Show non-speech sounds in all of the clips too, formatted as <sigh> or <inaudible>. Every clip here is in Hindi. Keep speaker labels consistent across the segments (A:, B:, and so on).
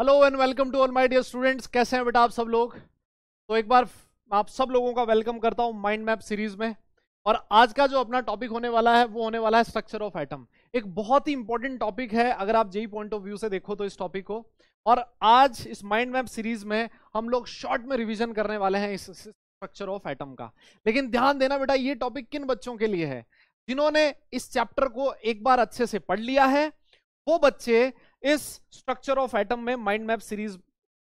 A: Hello and welcome to all my dear students कैसे हैं बेटा आप सब लोग तो एक बार आप सब लोगों का वेलकम करता हूं माइंड मैप सीरीज में और आज का जो अपना टॉपिक होने वाला है वो होने वाला है स्ट्रक्चर ऑफ एटम एक बहुत ही इंपॉर्टेंट टॉपिक है अगर आप जेई पॉइंट ऑफ व्यू से देखो तो इस टॉपिक को और आज इस माइंड मैप सीरीज में हम लोग शॉर्ट में रिविजन करने वाले हैं इस स्ट्रक्चर ऑफ एटम का लेकिन ध्यान देना बेटा ये टॉपिक किन बच्चों के लिए है जिन्होंने इस चैप्टर को एक बार अच्छे से पढ़ लिया है वो बच्चे इस स्ट्रक्चर ऑफ एटम में माइंड मैप सीरीज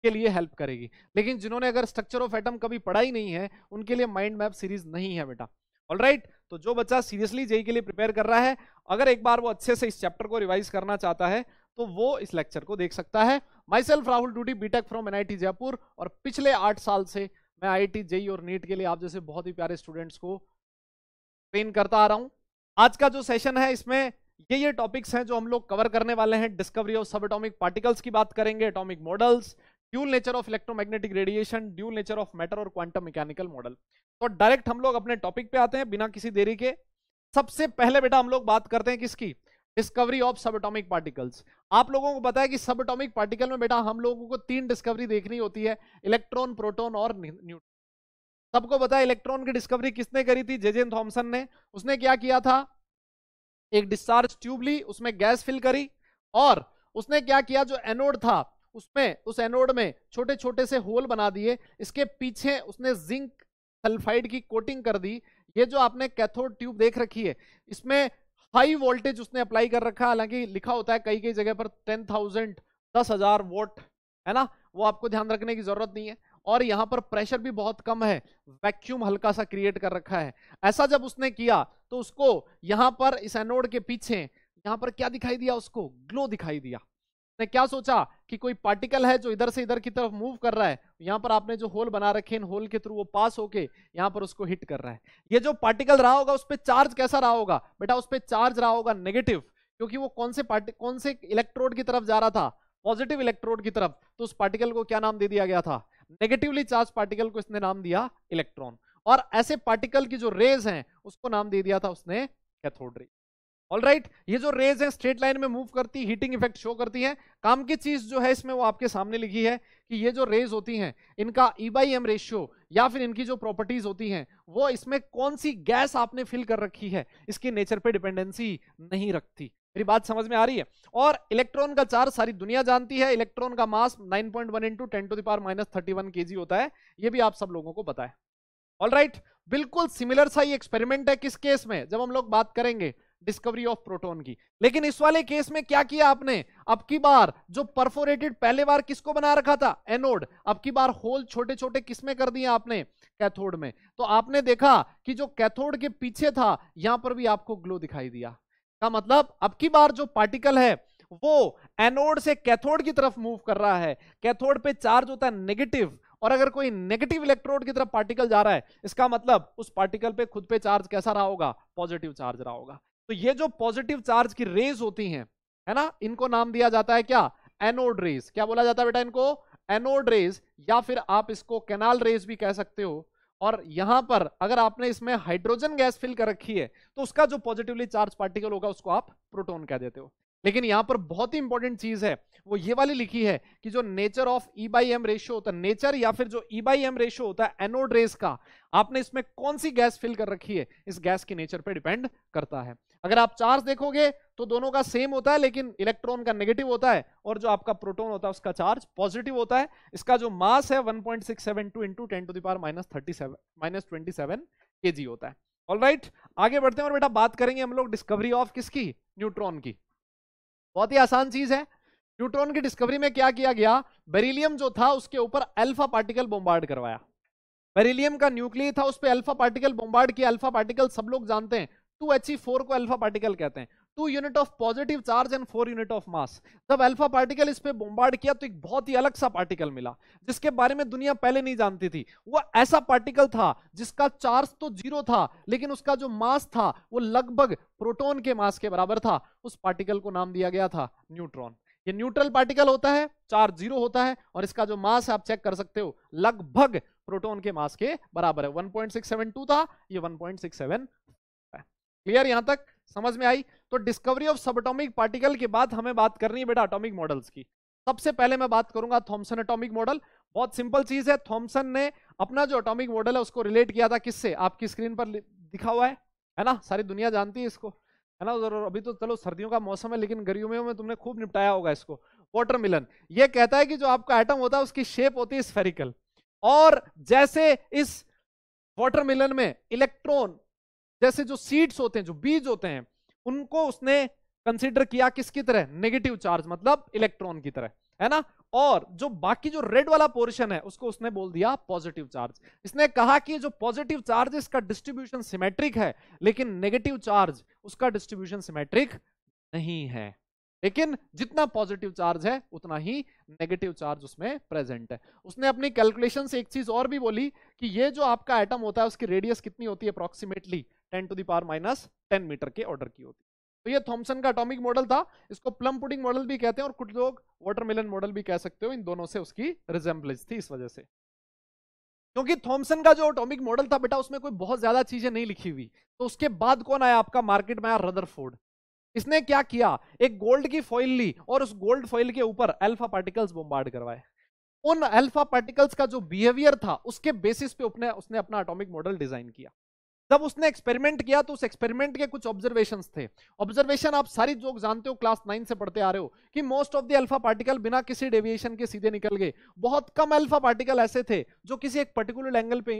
A: के लिए हेल्प करेगी लेकिन जिन्होंने अगर स्ट्रक्चर ऑफ एटम कभी पढ़ा ही नहीं है उनके लिए माइंड मैप सीरीज नहीं है बेटा ऑल right, तो जो बच्चा सीरियसली जेई e e के लिए प्रिपेयर कर रहा है अगर एक बार वो अच्छे से इस चैप्टर को रिवाइज करना चाहता है तो वो इस लेक्चर को देख सकता है my self Rahul Dudi BTech from N Jaipur और पिछले आठ साल से मैं आई जेई e और नीट के लिए आप जैसे बहुत ही प्यारे स्टूडेंट्स को ट्रेन करता आ रहा हूं आज का जो सेशन है इसमें ये ये टॉपिक्स हैं जो हम लोग कवर करने वाले हैं discovery of sub atomic particles की बात करेंगे atomic models dual nature of electromagnetic radiation dual nature of matter और क्वांटम मैकेनिकल मॉडल तो डायरेक्ट हम लोग अपने टॉपिक पे आते हैं बिना किसी देरी के सबसे पहले बेटा हम लोग बात करते हैं किसकी discovery of sub atomic particles आप लोगों को बताया कि सब एटोमिक पार्टिकल में बेटा हम लोगों को तीन डिस्कवरी देखनी होती है इलेक्ट्रॉन प्रोटोन और न्यूट्रॉन सबको बताया इलेक्ट्रॉन की डिस्कवरी किसने करी थी जेजेन थॉम्सन ने उसने क्या किया था एक डिस्चार्ज ट्यूब ली उसमें गैस फिल करी और उसने क्या किया जो एनोड था उसमें उस एनोड में छोटे छोटे से होल बना दिए इसके पीछे उसने जिंक सल्फाइड की कोटिंग कर दी ये जो आपने कैथोड ट्यूब देख रखी है इसमें हाई वोल्टेज उसने अप्लाई कर रखा हालांकि लिखा होता है कई कई जगह पर टेन थाउजेंड दस हजार वोट है ना वो आपको ध्यान रखने की जरूरत नहीं है और यहाँ पर प्रेशर भी बहुत कम है वैक्यूम हल्का सा क्रिएट कर रखा है ऐसा जब उसने किया तो उसको यहाँ पर इस एनोड के पीछे यहाँ पर क्या दिखाई दिया उसको ग्लो दिखाई दिया ने क्या सोचा कि कोई पार्टिकल है जो इधर से इधर की तरफ मूव कर रहा है यहाँ पर आपने जो होल बना रखे इन होल के थ्रू वो पास होके यहाँ पर उसको हिट कर रहा है ये जो पार्टिकल रहा होगा उस पर चार्ज कैसा रहा होगा बेटा उस पर चार्ज रहा होगा नेगेटिव क्योंकि वो कौन से पार्टी कौन से इलेक्ट्रोड की तरफ जा रहा था पॉजिटिव इलेक्ट्रोड की तरफ तो उस पार्टिकल को क्या नाम दे दिया गया था नेगेटिवली चार्ज पार्टिकल को इसने नाम दिया इलेक्ट्रॉन और ऐसे पार्टिकल की जो रेज हैं उसको नाम दे दिया था उसने कैथोड रे ऑलराइट right, ये जो रेज है स्ट्रेट लाइन में मूव करती हीटिंग इफेक्ट शो करती है काम की चीज जो है इसमें वो आपके सामने लिखी है कि ये जो रेज होती हैं इनका ई बाई एम रेशियो या फिर इनकी जो प्रॉपर्टीज होती हैं वो इसमें कौन सी गैस आपने फिल कर रखी है इसकी नेचर पे डिपेंडेंसी नहीं रखती मेरी बात समझ में आ रही है और इलेक्ट्रॉन का चार्ज सारी दुनिया जानती है इलेक्ट्रॉन का mass 9.1 point one into ten to the power minus thirty one होता है ये भी आप सब लोगों को बताए ऑल राइट बिल्कुल सिमिलर सा ही एक्सपेरिमेंट है किस केस में जब हम लोग बात करेंगे डिस्कवरी ऑफ प्रोटोन की लेकिन इस वाले केस में क्या किया आपने अब की बार जो परफोरेटेड पहले बार किसको बना रखा था एनोड अब की बार होल छोटे छोटे किसमें कर दिए आपने कैथोड में तो आपने देखा कि जो कैथोड के पीछे था यहां पर भी आपको ग्लो दिखाई दिया का मतलब अब की बार जो पार्टिकल है वो एनोड से कैथोड की तरफ मूव कर रहा है कैथोड पे चार्ज होता है नेगेटिव और अगर कोई नेगेटिव इलेक्ट्रोड की तरफ पार्टिकल जा रहा है इसका मतलब उस पार्टिकल पे खुद पे चार्ज कैसा रहा होगा पॉजिटिव चार्ज रहा होगा तो ये जो पॉजिटिव चार्ज की रेज होती हैं है ना इनको नाम दिया जाता है क्या एनोड रेज क्या बोला जाता है बेटा इनको एनोड रेज या फिर आप इसको कैनाल रेज भी कह सकते हो और यहां पर अगर आपने इसमें हाइड्रोजन गैस फिल कर रखी है तो उसका जो पॉजिटिवली चार्ज पार्टिकल होगा उसको आप प्रोटोन कह देते हो लेकिन यहां पर बहुत ही इंपॉर्टेंट चीज है वो ये वाली लिखी है कि जो nature of e by m ratio होता है नेचर या फिर जो ई बाई एम रेशियो होता है एनोड रेस का आपने इसमें कौन सी गैस फिल कर रखी है इस गैस की नेचर पे डिपेंड करता है अगर आप चार्ज देखोगे तो दोनों का सेम होता है लेकिन इलेक्ट्रॉन का नेगेटिव होता है और जो आपका प्रोटोन होता है उसका चार्ज पॉजिटिव होता है इसका जो मास है one point six seven two into ten to the power minus thirty seven minus twenty seven K G होता है ऑल right, आगे बढ़ते हैं और बेटा बात करेंगे हम लोग डिस्कवरी ऑफ किसकी न्यूट्रॉन की बहुत ही आसान चीज है न्यूट्रॉन की डिस्कवरी में क्या किया गया बेरिलियम जो था उसके ऊपर अल्फा पार्टिकल बोम्बार्ड करवाया बेरिलियम का न्यूक्लिय था उस पर अल्फा पार्टिकल बोम्बार्ड किया अल्फा पार्टिकल सब लोग जानते हैं टू एच ई फोर को अल्फा पार्टिकल कहते हैं two unit of positive charge and four unit of mass जब अल्फा पार्टिकल इस पे बोम्बार्ड किया तो एक बहुत ही अलग सा पार्टिकल मिला जिसके बारे में दुनिया पहले नहीं जानती थी वो ऐसा पार्टिकल था जिसका चार्ज तो जीरो था लेकिन उसका जो मास था वो लगभग प्रोटोन के मास के बराबर था उस पार्टिकल को नाम दिया गया था न्यूट्रॉन ये न्यूट्रल पार्टिकल होता है चार्ज जीरो होता है और इसका जो मास है आप चेक कर सकते हो लगभग प्रोटोन के मास के बराबर है 1.672 था ये 1.67 क्लियर यहां तक समझ में आई तो डिस्कवरी ऑफ सबटॉमिक पार्टिकल के बाद हमें बात करनी है बेटा अटोमिक मॉडल्स की सबसे पहले मैं बात करूंगा थॉमसन अटोमिक मॉडल बहुत सिंपल चीज है थॉमसन ने अपना जो अटोमिक मॉडल है उसको रिलेट किया था किससे आपकी स्क्रीन पर दिखा हुआ है है ना सारी दुनिया जानती है इसको है ना और अभी तो चलो सर्दियों का मौसम है लेकिन गर्मियों में तुमने खूब निपटाया होगा इसको वाटर मिलन ये कहता है कि जो आपका आइटम होता है उसकी शेप होती है स्फेरिकल और जैसे इस वाटर मिलन में इलेक्ट्रॉन जैसे जो सीड्स होते हैं जो बीज होते हैं उनको उसने कंसिडर किया किसकी तरह नेगेटिव चार्ज मतलब इलेक्ट्रॉन की तरह है ना और जो बाकी जो रेड वाला पोर्शन है उसको उसने बोल दिया पॉजिटिव चार्ज इसने कहा कि जो पॉजिटिव चार्ज इसका डिस्ट्रीब्यूशन सिमेट्रिक है लेकिन नेगेटिव चार्ज उसका डिस्ट्रीब्यूशन सिमेट्रिक नहीं है लेकिन जितना पॉजिटिव चार्ज है उतना ही नेगेटिव चार्ज उसमें प्रेजेंट है उसने अपनी कैलकुलेशन से एक चीज और भी बोली कि ये जो आपका एटम होता है उसकी रेडियस कितनी होती है approximately ten to the power minus ten metre के ऑर्डर की होती तो ये थॉमसन का अटोमिक मॉडल था इसको प्लम पुडिंग मॉडल भी कहते हैं और कुछ लोग वाटरमेलन मॉडल भी कह सकते हो इन दोनों से उसकी रिजेंबलेज थी इस वजह से क्योंकि थॉमसन का जो ऑटोमिक मॉडल था बेटा उसमें कोई बहुत ज्यादा चीजें नहीं लिखी हुई तो उसके बाद कौन आया आपका मार्केट में आया रदरफोर्ड इसने क्या किया एक गोल्ड की फॉइल ली और उस गोल्ड फॉइल के ऊपर अल्फा पार्टिकल्स बोम्बार्ड करवाए उन अल्फा पार्टिकल्स का जो बिहेवियर था उसके बेसिस पे उसने अपना एटॉमिक मॉडल डिजाइन किया जब उसने एक्सपेरिमेंट किया तो उस एक्सपेरिमेंट के कुछ ऑब्जर्वेशन थे ऑब्जर्वेशन आप सारी जोक जानते हो क्लास नाइन से पढ़ते आ रहे हो कि most of the alpha particle बिना किसी डेविएशन के सीधे निकल गए बहुत कम अल्फा पार्टिकल ऐसे थे जो किसी एक पर्टिकुलर एंगल पे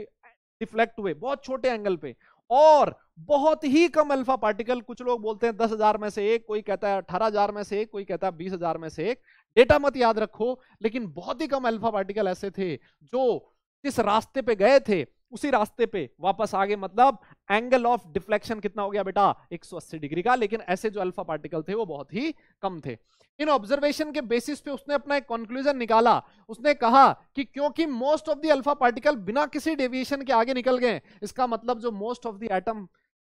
A: डिफ्लेक्ट हुए बहुत छोटे एंगल पे और बहुत ही कम अल्फा पार्टिकल कुछ लोग बोलते हैं दस हजार में से एक कोई कहता है अठारह हजार में से एक कोई कहता है बीस हजार में से एक डेटा मत याद रखो लेकिन बहुत ही कम अल्फा पार्टिकल ऐसे थे जो जिस रास्ते पे गए थे उसी रास्ते पे वापस आगे मतलब एंगल ऑफ डिफ्लेक्शन कितना हो गया बेटा 180 डिग्री का लेकिन ऐसे जो अल्फा पार्टिकल थे वो बहुत ही कम थे इन ऑब्जर्वेशन के बेसिस पे उसने अपना एक कंक्लूजन निकाला उसने कहा कि क्योंकि most of the alpha particle बिना किसी डेविएशन के आगे निकल गए इसका मतलब जो most of the atom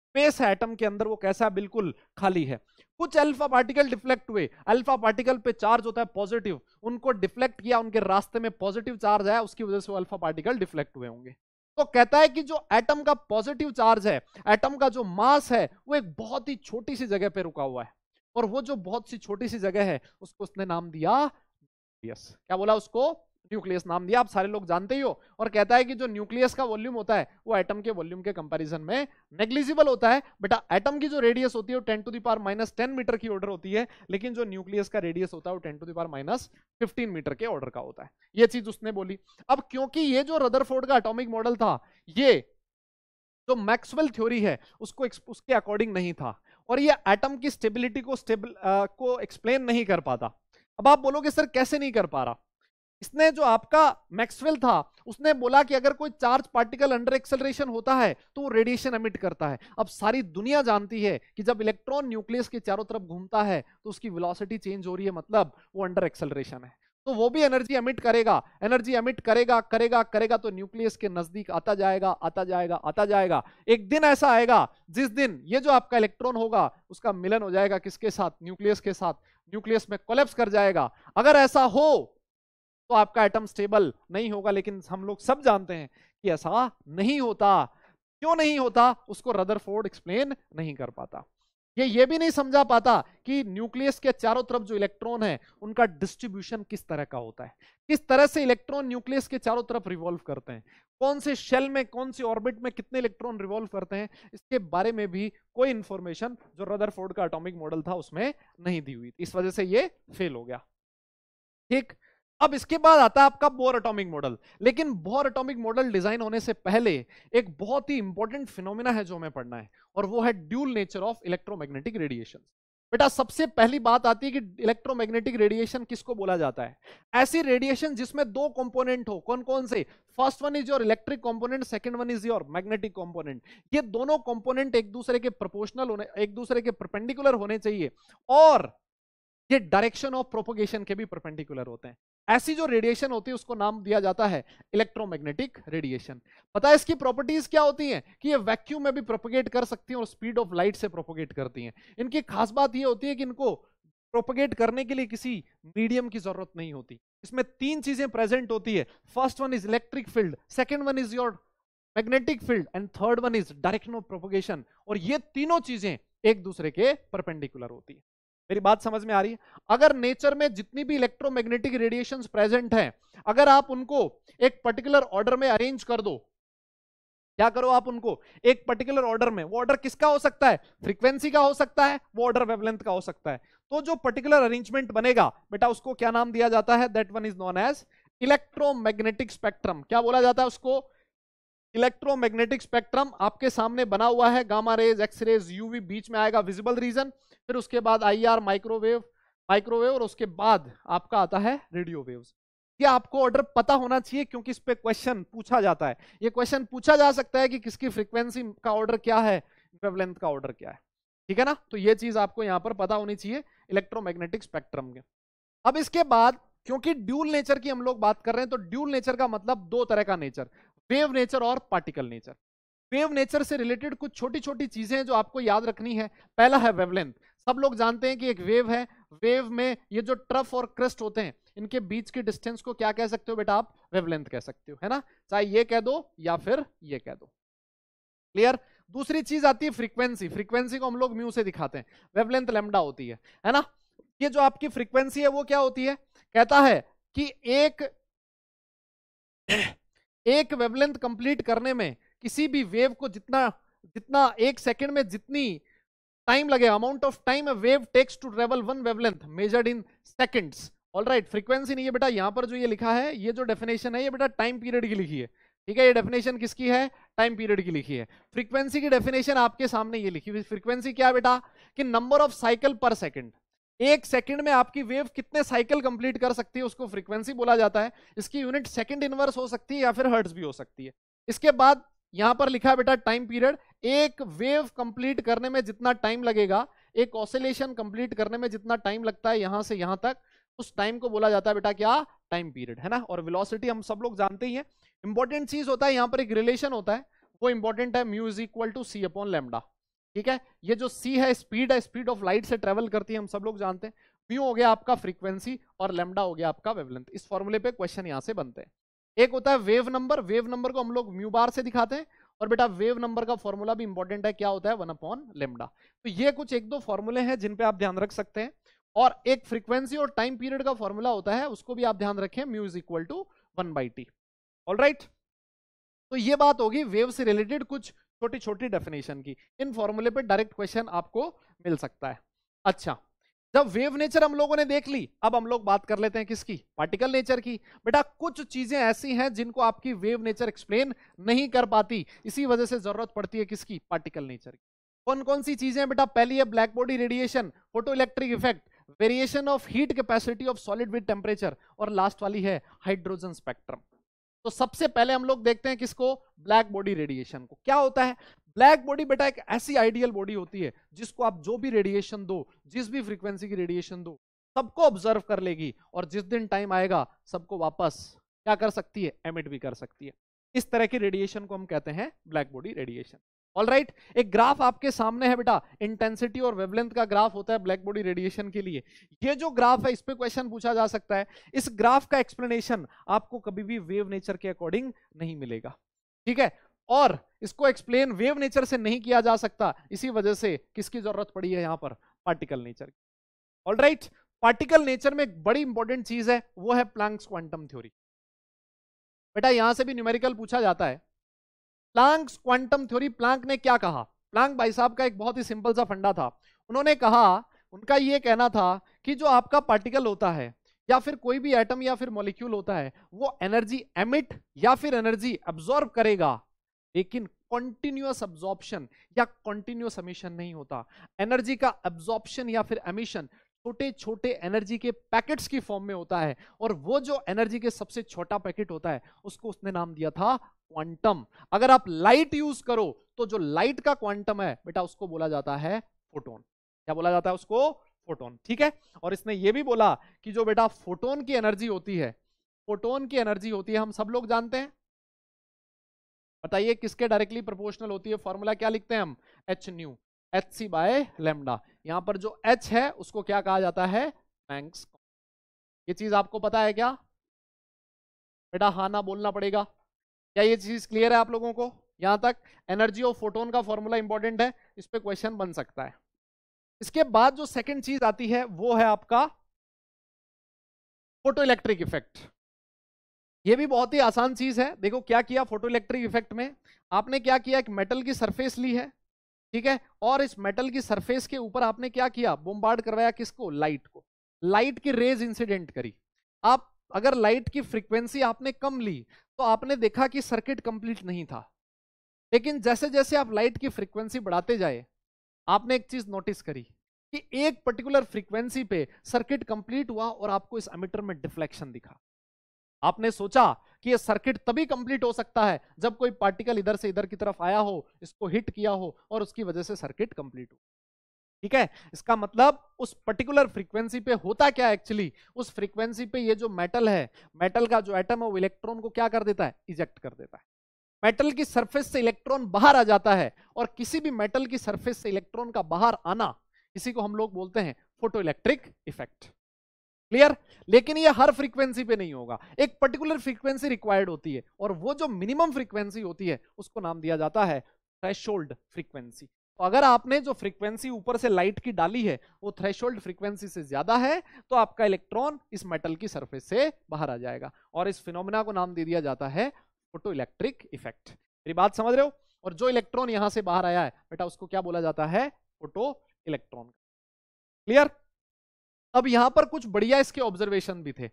A: space atom के अंदर वो कैसा है बिल्कुल खाली है कुछ अल्फा पार्टिकल डिफ्लेक्ट हुए अल्फा पार्टिकल पे चार्ज होता है पॉजिटिव उनको डिफ्लेक्ट किया उनके रास्ते में पॉजिटिव चार्ज आया उसकी वजह से वो अल्फा पार्टिकल डिफ्लेक्ट हुए होंगे तो कहता है कि जो एटम का पॉजिटिव चार्ज है एटम का जो मास है वो एक बहुत ही छोटी सी जगह पे रुका हुआ है और वो जो बहुत सी छोटी सी जगह है उसको उसने नाम दिया न्यूक्लियस क्या बोला उसको न्यूक्लियस नाम दिया आप सारे लोग जानते ही हो और कहता है कि जो न्यूक्लियस का वॉल्यूम होता है वो एटम के वॉल्यूम के कंपैरिजन में नेग्लिजिबल होता है बेटा एटम की जो रेडियस होती है वो ten to the power minus ten metre की ऑर्डर होती है लेकिन जो न्यूक्लियस का रेडियस होता है वो ten to the power minus fifteen metre के ऑर्डर का होता है ये चीज उसने बोली अब क्योंकि ये जो रदरफोर्ड का अटोमिक मॉडल था ये जो मैक्सवेल थ्योरी है उसको उसके अकॉर्डिंग नहीं था और ये एटम की स्टेबिलिटी को स्टेबल को एक्सप्लेन नहीं कर पाता अब आप बोलोगे सर कैसे नहीं कर पा रहा इसने जो आपका मैक्सवेल था उसने बोला कि अगर कोई चार्ज पार्टिकल अंडर एक्सेलरेशन होता है तो वो रेडिएशन एमिट करता है अब सारी दुनिया जानती है कि जब इलेक्ट्रॉन न्यूक्लियस के चारों तरफ घूमता है तो उसकी वेलोसिटी चेंज हो रही है मतलब वो अंडर एक्सेलरेशन है तो वो भी एनर्जी एमिट करेगा एनर्जी एमिट करेगा करेगा करेगा तो न्यूक्लियस के नजदीक आता जाएगा आता जाएगा आता जाएगा एक दिन ऐसा आएगा जिस दिन ये जो आपका इलेक्ट्रॉन होगा उसका मिलन हो जाएगा किसके साथ न्यूक्लियस के साथ न्यूक्लियस में कोलेप्स कर जाएगा अगर ऐसा हो तो आपका एटम स्टेबल नहीं होगा लेकिन हम लोग सब जानते हैं कि ऐसा नहीं होता क्यों नहीं होता उसको रदरफोर्ड एक्सप्लेन नहीं कर पाता ये ये भी नहीं समझा पाता कि न्यूक्लियस के चारों तरफ जो इलेक्ट्रॉन है उनका डिस्ट्रीब्यूशन किस तरह का होता है किस तरह से इलेक्ट्रॉन न्यूक्लियस के चारों तरफ रिवॉल्व करते हैं कौन से शेल में कौन से ऑर्बिट में कितने इलेक्ट्रॉन रिवॉल्व करते हैं इसके बारे में भी कोई इंफॉर्मेशन जो रदरफोर्ड का अटोमिक मॉडल था उसमें नहीं दी हुई इस वजह से यह फेल हो गया ठीक अब इसके बाद आता है आपका बोर अटोमिक मॉडल लेकिन बोर अटोमिक मॉडल डिजाइन होने से पहले एक बहुत ही इंपॉर्टेंट फिनोमिना है जो हमें पढ़ना है और वो है dual nature of electromagnetic radiation बेटा सबसे पहली बात आती है कि इलेक्ट्रोमैग्नेटिक रेडिएशन किसको बोला जाता है ऐसी रेडिएशन जिसमें दो कंपोनेंट हो कौन कौन से first one is your electric component second one is your magnetic component ये दोनों कंपोनेंट एक दूसरे के प्रोपोर्शनल होने एक दूसरे के प्रपेंडिकुलर होने चाहिए और ये डायरेक्शन ऑफ प्रोपोगेशन के भी परपेंडिकुलर होते हैं ऐसी जो रेडिएशन होती है उसको नाम दिया जाता है इलेक्ट्रोमैग्नेटिक रेडिएशन पता है इसकी प्रॉपर्टीज क्या होती हैं कि ये वैक्यूम में भी प्रोपोगेट कर सकती हैं और स्पीड ऑफ लाइट से प्रोपोगेट करती हैं इनकी खास बात ये होती है कि इनको प्रोपोगेट करने के लिए किसी मीडियम की जरूरत नहीं होती इसमें तीन चीजें प्रेजेंट होती है first one is electric field second one is your magnetic field and third one is direction of propagation और ये तीनों चीजें एक दूसरे के परपेंडिकुलर होती है मेरी बात समझ में आ रही है अगर नेचर में जितनी भी इलेक्ट्रोमैग्नेटिक रेडिएशंस प्रेजेंट हैं अगर आप उनको एक पर्टिकुलर ऑर्डर में अरेंज कर दो क्या करो आप उनको एक पर्टिकुलर ऑर्डर में वो ऑर्डर किसका हो सकता है फ्रीक्वेंसी का हो सकता है वो ऑर्डर वेवलेंथ का हो सकता है तो जो पर्टिकुलर अरेंजमेंट बनेगा बेटा उसको क्या नाम दिया जाता है that one is known as electromagnetic spectrum क्या बोला जाता है उसको इलेक्ट्रोमैग्नेटिक स्पेक्ट्रम आपके सामने बना हुआ है gamma rays X rays UV बीच में आएगा विजिबल रीजन फिर उसके बाद आई आर माइक्रोवेव माइक्रोवेव और उसके बाद आपका आता है रेडियो वेव्स ये आपको ऑर्डर पता होना चाहिए क्योंकि इस पर क्वेश्चन पूछा जाता है ये क्वेश्चन पूछा जा सकता है कि किसकी फ्रिक्वेंसी का ऑर्डर क्या है वेवलेंथ का ऑर्डर क्या है ठीक है ना तो ये चीज आपको यहाँ पर पता होनी चाहिए इलेक्ट्रोमैग्नेटिक स्पेक्ट्रम के अब इसके बाद क्योंकि ड्यूल नेचर की हम लोग बात कर रहे हैं तो ड्यूल नेचर का मतलब दो तरह का नेचर वेव नेचर और पार्टिकल नेचर वेव नेचर से रिलेटेड कुछ छोटी छोटी चीजें जो आपको याद रखनी है पहला है वेवलेंथ सब लोग जानते हैं कि एक वेव है वेव में ये जो ट्रफ और क्रिस्ट होते हैं इनके बीच की डिस्टेंस को क्या कह सकते हो बेटा आप वेवलेंथ कह सकते हो है ना चाहे ये कह दो या फिर ये कह दो क्लियर दूसरी चीज आती है फ्रीक्वेंसी फ्रीक्वेंसी को हम लोग म्यू से दिखाते हैं वेवलेंथ लेमडा होती है है ना ये जो आपकी फ्रीक्वेंसी है वो क्या होती है कहता है कि एक <coughs> एक वेवलेंथ कंप्लीट करने में किसी भी वेव को जितना जितना एक सेकंड में जितनी time lagega amount of time wave takes to travel one one wavelength measured in seconds all right frequency नहीं है बेटा यहाँ पर जो ये लिखा है ये जो डेफिनेशन है ये बेटा टाइम पीरियड की लिखी है ठीक है ये डेफिनेशन किसकी है टाइम पीरियड की लिखी है फ्रीक्वेंसी की डेफिनेशन आपके सामने ये लिखी हुई फ्रीक्वेंसी क्या है बेटा कि number of cycle per second एक सेकंड में आपकी वेव कितने साइकिल कंप्लीट कर सकती है उसको फ्रीक्वेंसी बोला जाता है इसकी यूनिट सेकंड इनवर्स हो सकती है या फिर हर्ट्स भी हो सकती है इसके बाद यहां पर लिखा बेटा टाइम पीरियड एक वेव कंप्लीट करने में जितना टाइम लगेगा एक ऑसिलेशन कंप्लीट करने में जितना टाइम लगता है यहां से यहां तक उस टाइम को बोला जाता है बेटा क्या टाइम पीरियड है ना और वेलोसिटी हम सब लोग जानते ही है इंपॉर्टेंट चीज होता है यहां पर एक रिलेशन होता है वो इंपॉर्टेंट है mu is equal to c upon lambda ठीक है ये जो सी है स्पीड है स्पीड ऑफ लाइट से ट्रेवल करती है हम सब लोग जानते हैं म्यू हो गया आपका फ्रीक्वेंसी और लेमडा हो गया आपका वेवलेंथ इस फॉर्मुले पे क्वेश्चन यहां से बनते हैं एक होता है वेव नंबर वेव नंबर को हम लोग म्यू बार से दिखाते हैं और बेटा वेव नंबर का फॉर्मूला भी इंपॉर्टेंट है क्या होता है वन अपॉन लेमडा तो ये कुछ एक दो फॉर्मूले हैं जिन पे आप ध्यान रख सकते हैं और एक फ्रीक्वेंसी और टाइम पीरियड का फॉर्मूला होता है उसको भी आप ध्यान रखें mu is equal to one by T all right तो ये बात होगी वेव से रिलेटेड कुछ छोटी छोटी डेफिनेशन की इन फॉर्मूले पे डायरेक्ट क्वेश्चन आपको मिल सकता है अच्छा जब वेव नेचर हम लोगों ने देख ली अब हम लोग बात कर लेते हैं किसकी पार्टिकल नेचर की बेटा कुछ चीजें ऐसी हैं जिनको आपकी वेव नेचर एक्सप्लेन नहीं कर पाती इसी वजह से जरूरत पड़ती है किसकी पार्टिकल नेचर की कौन कौन सी चीजें बेटा पहली है black body radiation photo electric effect variation of heat capacity of solid with temperature और लास्ट वाली है हाइड्रोजन स्पेक्ट्रम तो सबसे पहले हम लोग देखते हैं किसको ब्लैक बॉडी रेडिएशन को क्या होता है ब्लैक बॉडी बेटा एक ऐसी आइडियल बॉडी होती है जिसको आप जो भी रेडिएशन दो जिस भी फ्रीक्वेंसी की रेडिएशन दो सबको ऑब्जर्व कर लेगी और जिस दिन टाइम आएगा सबको वापस क्या कर सकती है एमिट भी कर सकती है इस तरह की रेडिएशन को हम कहते हैं black body radiation all right एक ग्राफ आपके सामने है बेटा इंटेंसिटी और वेवलेंथ का ग्राफ होता है ब्लैक बॉडी रेडिएशन के लिए ये जो ग्राफ है इस पर क्वेश्चन पूछा जा सकता है इस ग्राफ का एक्सप्लेनेशन आपको कभी भी वेव नेचर के अकॉर्डिंग नहीं मिलेगा ठीक है और इसको एक्सप्लेन वेव नेचर से नहीं किया जा सकता इसी वजह से किसकी जरूरत पड़ी है यहां पर particle nature all right particle nature में एक बड़ी इंपॉर्टेंट चीज है वो है प्लांक्स क्वांटम थ्योरी बेटा यहां से भी न्यूमेरिकल पूछा जाता है प्लांक्स क्वांटम थ्योरी प्लांक ने क्या कहा प्लांक भाई साहब का एक बहुत ही सिंपल सा फंडा था उन्होंने कहा उनका ये कहना था कि जो आपका पार्टिकल होता है या फिर कोई भी एटम या फिर मॉलिक्यूल होता है वो एनर्जी एमिट या फिर एनर्जी एब्जॉर्ब करेगा लेकिन कॉन्टिन्यूस एब्जॉर्प्शन या कॉन्टिन्यूस एमिशन नहीं होता एनर्जी का एब्जॉर्प्शन या फिर एमिशन छोटे छोटे एनर्जी के पैकेट्स की फॉर्म में होता है और वो जो एनर्जी के सबसे छोटा पैकेट होता है उसको उसने नाम दिया था क्वांटम अगर आप लाइट यूज करो तो जो लाइट का क्वांटम है बेटा उसको बोला जाता है फोटोन क्या बोला जाता है उसको फोटोन ठीक है और इसने ये भी बोला कि जो बेटा फोटोन की एनर्जी होती है फोटोन की एनर्जी होती है हम सब लोग जानते हैं बताइए किसके डायरेक्टली प्रोपोर्शनल होती है फॉर्मूला क्या लिखते हैं हम h nu h c by lambda यहां पर जो एच है उसको क्या कहा जाता है मैंक्स ये चीज आपको पता है क्या बेटा हाँ ना बोलना पड़ेगा क्या ये चीज क्लियर है आप लोगों को यहां तक एनर्जी ऑफ फोटोन का फॉर्मूला इंपॉर्टेंट है इस पर क्वेश्चन बन सकता है इसके बाद जो सेकंड चीज आती है वो है आपका फोटो इलेक्ट्रिक इफेक्ट ये भी बहुत ही आसान चीज है देखो क्या किया फोटो इलेक्ट्रिक इफेक्ट में आपने क्या किया एक मेटल की सरफेस ली है ठीक है और इस मेटल की सरफेस के ऊपर आपने क्या किया बोम्बार्ड करवाया किसको लाइट को लाइट की रेज इंसिडेंट करी आप अगर लाइट की फ्रीक्वेंसी आपने कम ली तो आपने देखा कि सर्किट कंप्लीट नहीं था लेकिन जैसे जैसे आप लाइट की फ्रीक्वेंसी बढ़ाते जाए आपने एक चीज नोटिस करी कि एक पर्टिकुलर फ्रीक्वेंसी पे सर्किट कंप्लीट हुआ और आपको इस अमीटर में डिफ्लेक्शन दिखा आपने सोचा कि ये सर्किट तभी कंप्लीट हो सकता है जब कोई पार्टिकल इधर से इधर की तरफ आया हो इसको हिट किया हो और उसकी वजह से सर्किट कंप्लीट हो ठीक है इसका मतलब उस पर्टिकुलर फ्रीक्वेंसी पे होता क्या एक्चुअली उस फ्रीक्वेंसी पे ये जो मेटल है मेटल का जो एटम है वो इलेक्ट्रॉन को क्या कर देता है इजेक्ट कर देता है मेटल की सरफेस से इलेक्ट्रॉन बाहर आ जाता है और किसी भी मेटल की सरफेस से इलेक्ट्रॉन का बाहर आना इसी को हम लोग बोलते हैं फोटो इलेक्ट्रिक इफेक्ट क्लियर लेकिन ये हर फ्रीक्वेंसी पे नहीं होगा एक पर्टिकुलर फ्रीक्वेंसी रिक्वायर्ड होती है और वो जो मिनिमम फ्रीक्वेंसी होती है उसको नाम दिया जाता है थ्रेशोल्ड फ्रीक्वेंसी तो अगर आपने जो फ्रीक्वेंसी ऊपर से लाइट की डाली है वो थ्रेशोल्ड फ्रीक्वेंसी से ज्यादा है तो आपका इलेक्ट्रॉन इस मेटल की सरफेस से बाहर आ जाएगा और इस फिनोमिना को नाम दे दिया जाता है फोटो इलेक्ट्रिक इफेक्ट मेरी बात समझ रहे हो और जो इलेक्ट्रॉन यहां से बाहर आया है बेटा उसको क्या बोला जाता है फोटो इलेक्ट्रॉन क्लियर अब यहां पर कुछ बढ़िया इसके ऑब्जर्वेशन भी थे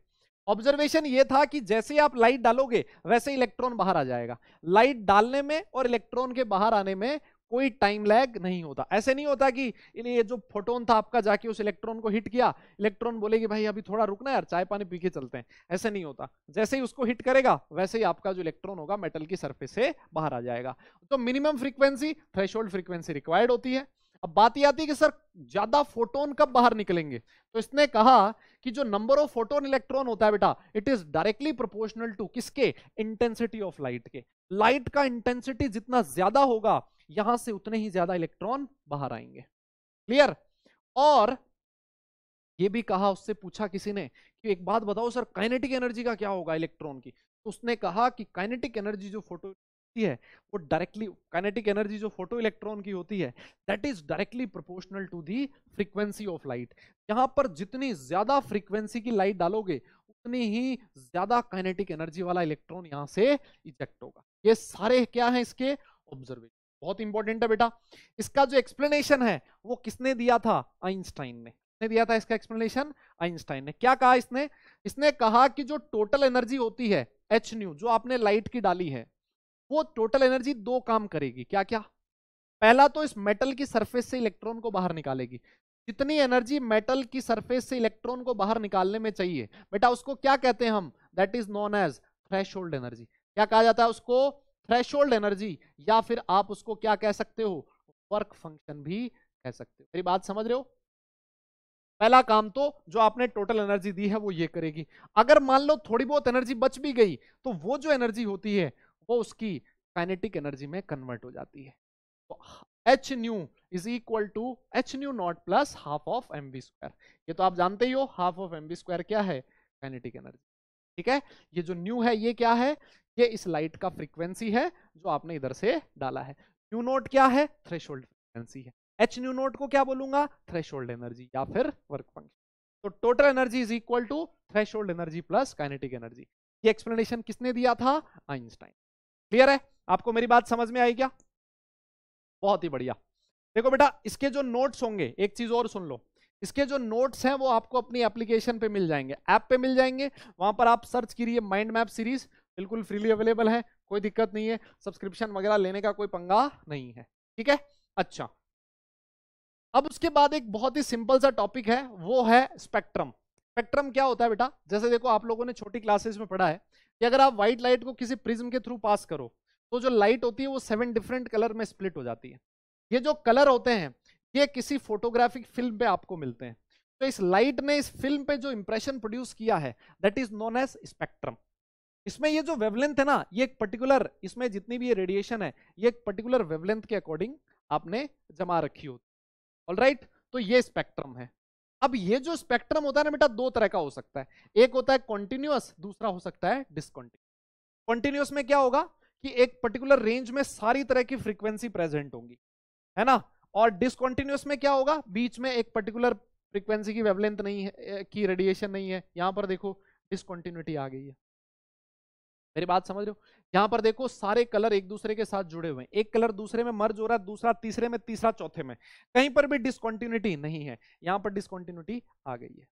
A: ऑब्जर्वेशन ये था कि जैसे आप लाइट डालोगे वैसे इलेक्ट्रॉन बाहर आ जाएगा लाइट डालने में और इलेक्ट्रॉन के बाहर आने में कोई टाइम लैग नहीं होता ऐसे नहीं होता कि ये जो फोटोन था आपका जाके उस इलेक्ट्रॉन को हिट किया इलेक्ट्रॉन बोले कि भाई अभी थोड़ा रुकना यार चाय पानी पी के चलते हैं ऐसे नहीं होता जैसे ही उसको हिट करेगा वैसे ही आपका जो इलेक्ट्रॉन होगा मेटल की सरफेस से बाहर आ जाएगा तो minimum frequency threshold frequency required होती है अब बात यह आती है कि सर ज्यादा फोटोन कब बाहर निकलेंगे तो इसने कहा कि जो नंबर ऑफ फोटोन इलेक्ट्रॉन होता है बेटा it is directly proportional to किसके इंटेंसिटी ऑफ लाइट के लाइट का इंटेंसिटी जितना ज्यादा होगा यहां से उतने ही ज्यादा इलेक्ट्रॉन बाहर आएंगे क्लियर और ये भी कहा उससे पूछा किसी ने कि एक बात बताओ सर काइनेटिक एनर्जी का क्या होगा इलेक्ट्रॉन की तो उसने कहा कि काइनेटिक एनर्जी जो फोटो होती है वो डायरेक्टली काइनेटिक एनर्जी जो फोटो इलेक्ट्रॉन की होती है that is directly proportional to the frequency of light यहाँ पर जितनी ज्यादा फ्रीक्वेंसी की लाइट डालोगे उतनी ही ज्यादा काइनेटिक एनर्जी वाला इलेक्ट्रॉन यहाँ से इजेक्ट होगा ये सारे क्या है इसके ऑब्जर्वेशन बहुत इंपॉर्टेंट है बेटा इसका जो एक्सप्लेनेशन है वो किसने दिया था आइंस्टाइन ने ने दिया था इसका एक्सप्लेनेशन आइंस्टाइन ने क्या कहा इसने इसने कहा कि जो टोटल एनर्जी होती है एच न्यू जो आपने लाइट की डाली है वो टोटल एनर्जी दो काम करेगी क्या क्या पहला तो इस मेटल की सरफेस से इलेक्ट्रॉन को बाहर निकालेगी जितनी एनर्जी मेटल की सरफेस से इलेक्ट्रॉन को बाहर निकालने में चाहिए बेटा उसको क्या कहते हैं हम that is known as threshold energy क्या कहा जाता है उसको थ्रेश एनर्जी या फिर आप उसको क्या कह सकते हो वर्क फंक्शन भी कह सकते हो मेरी बात समझ रहे हो पहला काम तो जो आपने टोटल एनर्जी दी है वो ये करेगी अगर मान लो थोड़ी बहुत एनर्जी बच भी गई तो वो जो एनर्जी होती है वो उसकी काइनेटिक एनर्जी में कन्वर्ट हो जाती है H nu is equal to H nu naught plus half of M B square ये तो आप जानते ही हो half of M B square क्या है काइनेटिक एनर्जी ठीक है ये जो न्यू है ये क्या है ये इस लाइट का फ्रीक्वेंसी है जो आपने इधर से डाला है न्यू नोट क्या है थ्रेश फ्रीक्वेंसी है एच न्यू नोट को क्या बोलूंगा थ्रेश एनर्जी या फिर वर्क फंक्शन तो total energy is equal to threshold energy plus kinetic energy ये एक्सप्लेनेशन किसने दिया था आइंस्टाइन क्लियर है आपको मेरी बात समझ में आई क्या बहुत ही बढ़िया देखो बेटा इसके जो नोट्स होंगे एक चीज और सुन लो इसके जो नोट्स हैं वो आपको अपनी एप्लीकेशन पे मिल जाएंगे ऐप पे मिल जाएंगे वहां पर आप सर्च करिए माइंड मैप सीरीज बिल्कुल फ्रीली अवेलेबल है कोई दिक्कत नहीं है सब्सक्रिप्शन वगैरह लेने का कोई पंगा नहीं है ठीक है अच्छा अब उसके बाद एक बहुत ही सिंपल सा टॉपिक है वो है स्पेक्ट्रम स्पेक्ट्रम क्या होता है बेटा जैसे देखो आप लोगों ने छोटी क्लासेस में पढ़ा है कि अगर आप व्हाइट लाइट को किसी प्रिज्म के थ्रू पास करो तो जो लाइट होती है वो सेवन डिफरेंट कलर में स्प्लिट हो जाती है ये जो कलर होते हैं ये किसी फोटोग्राफिक फिल्म पे आपको मिलते हैं तो इस लाइट ने इस फिल्म पे जो इंप्रेशन प्रोड्यूस किया है that is known as spectrum इसमें ये जो वेवलेंथ है ना ये एक पर्टिकुलर इसमें जितनी भी ये रेडिएशन है ये एक पर्टिकुलर वेवलेंथ के अकॉर्डिंग आपने जमा रखी होती ऑल राइट तो ये स्पेक्ट्रम है अब ये जो स्पेक्ट्रम होता है ना बेटा दो तरह का हो सकता है एक होता है कॉन्टिन्यूस दूसरा हो सकता है डिसकॉन्टिन्यूस कॉन्टिन्यूस में क्या होगा कि एक पर्टिकुलर रेंज में सारी तरह की फ्रीक्वेंसी प्रेजेंट होंगी है ना और डिसकॉन्टिन्यूस में क्या होगा बीच में एक पर्टिकुलर फ्रीक्वेंसी की वेवलेंथ नहीं है की रेडिएशन नहीं है यहां पर देखो डिसकॉन्टिन्यूटी आ गई है मेरी बात समझ रहे हो यहाँ पर देखो सारे कलर एक दूसरे के साथ जुड़े हुए हैं एक कलर दूसरे में मर्ज हो रहा है दूसरा तीसरे में तीसरा चौथे में कहीं पर भी डिस्कॉन्टिन्यूटी नहीं है यहाँ पर डिसकॉन्टिन्यूटी आ गई है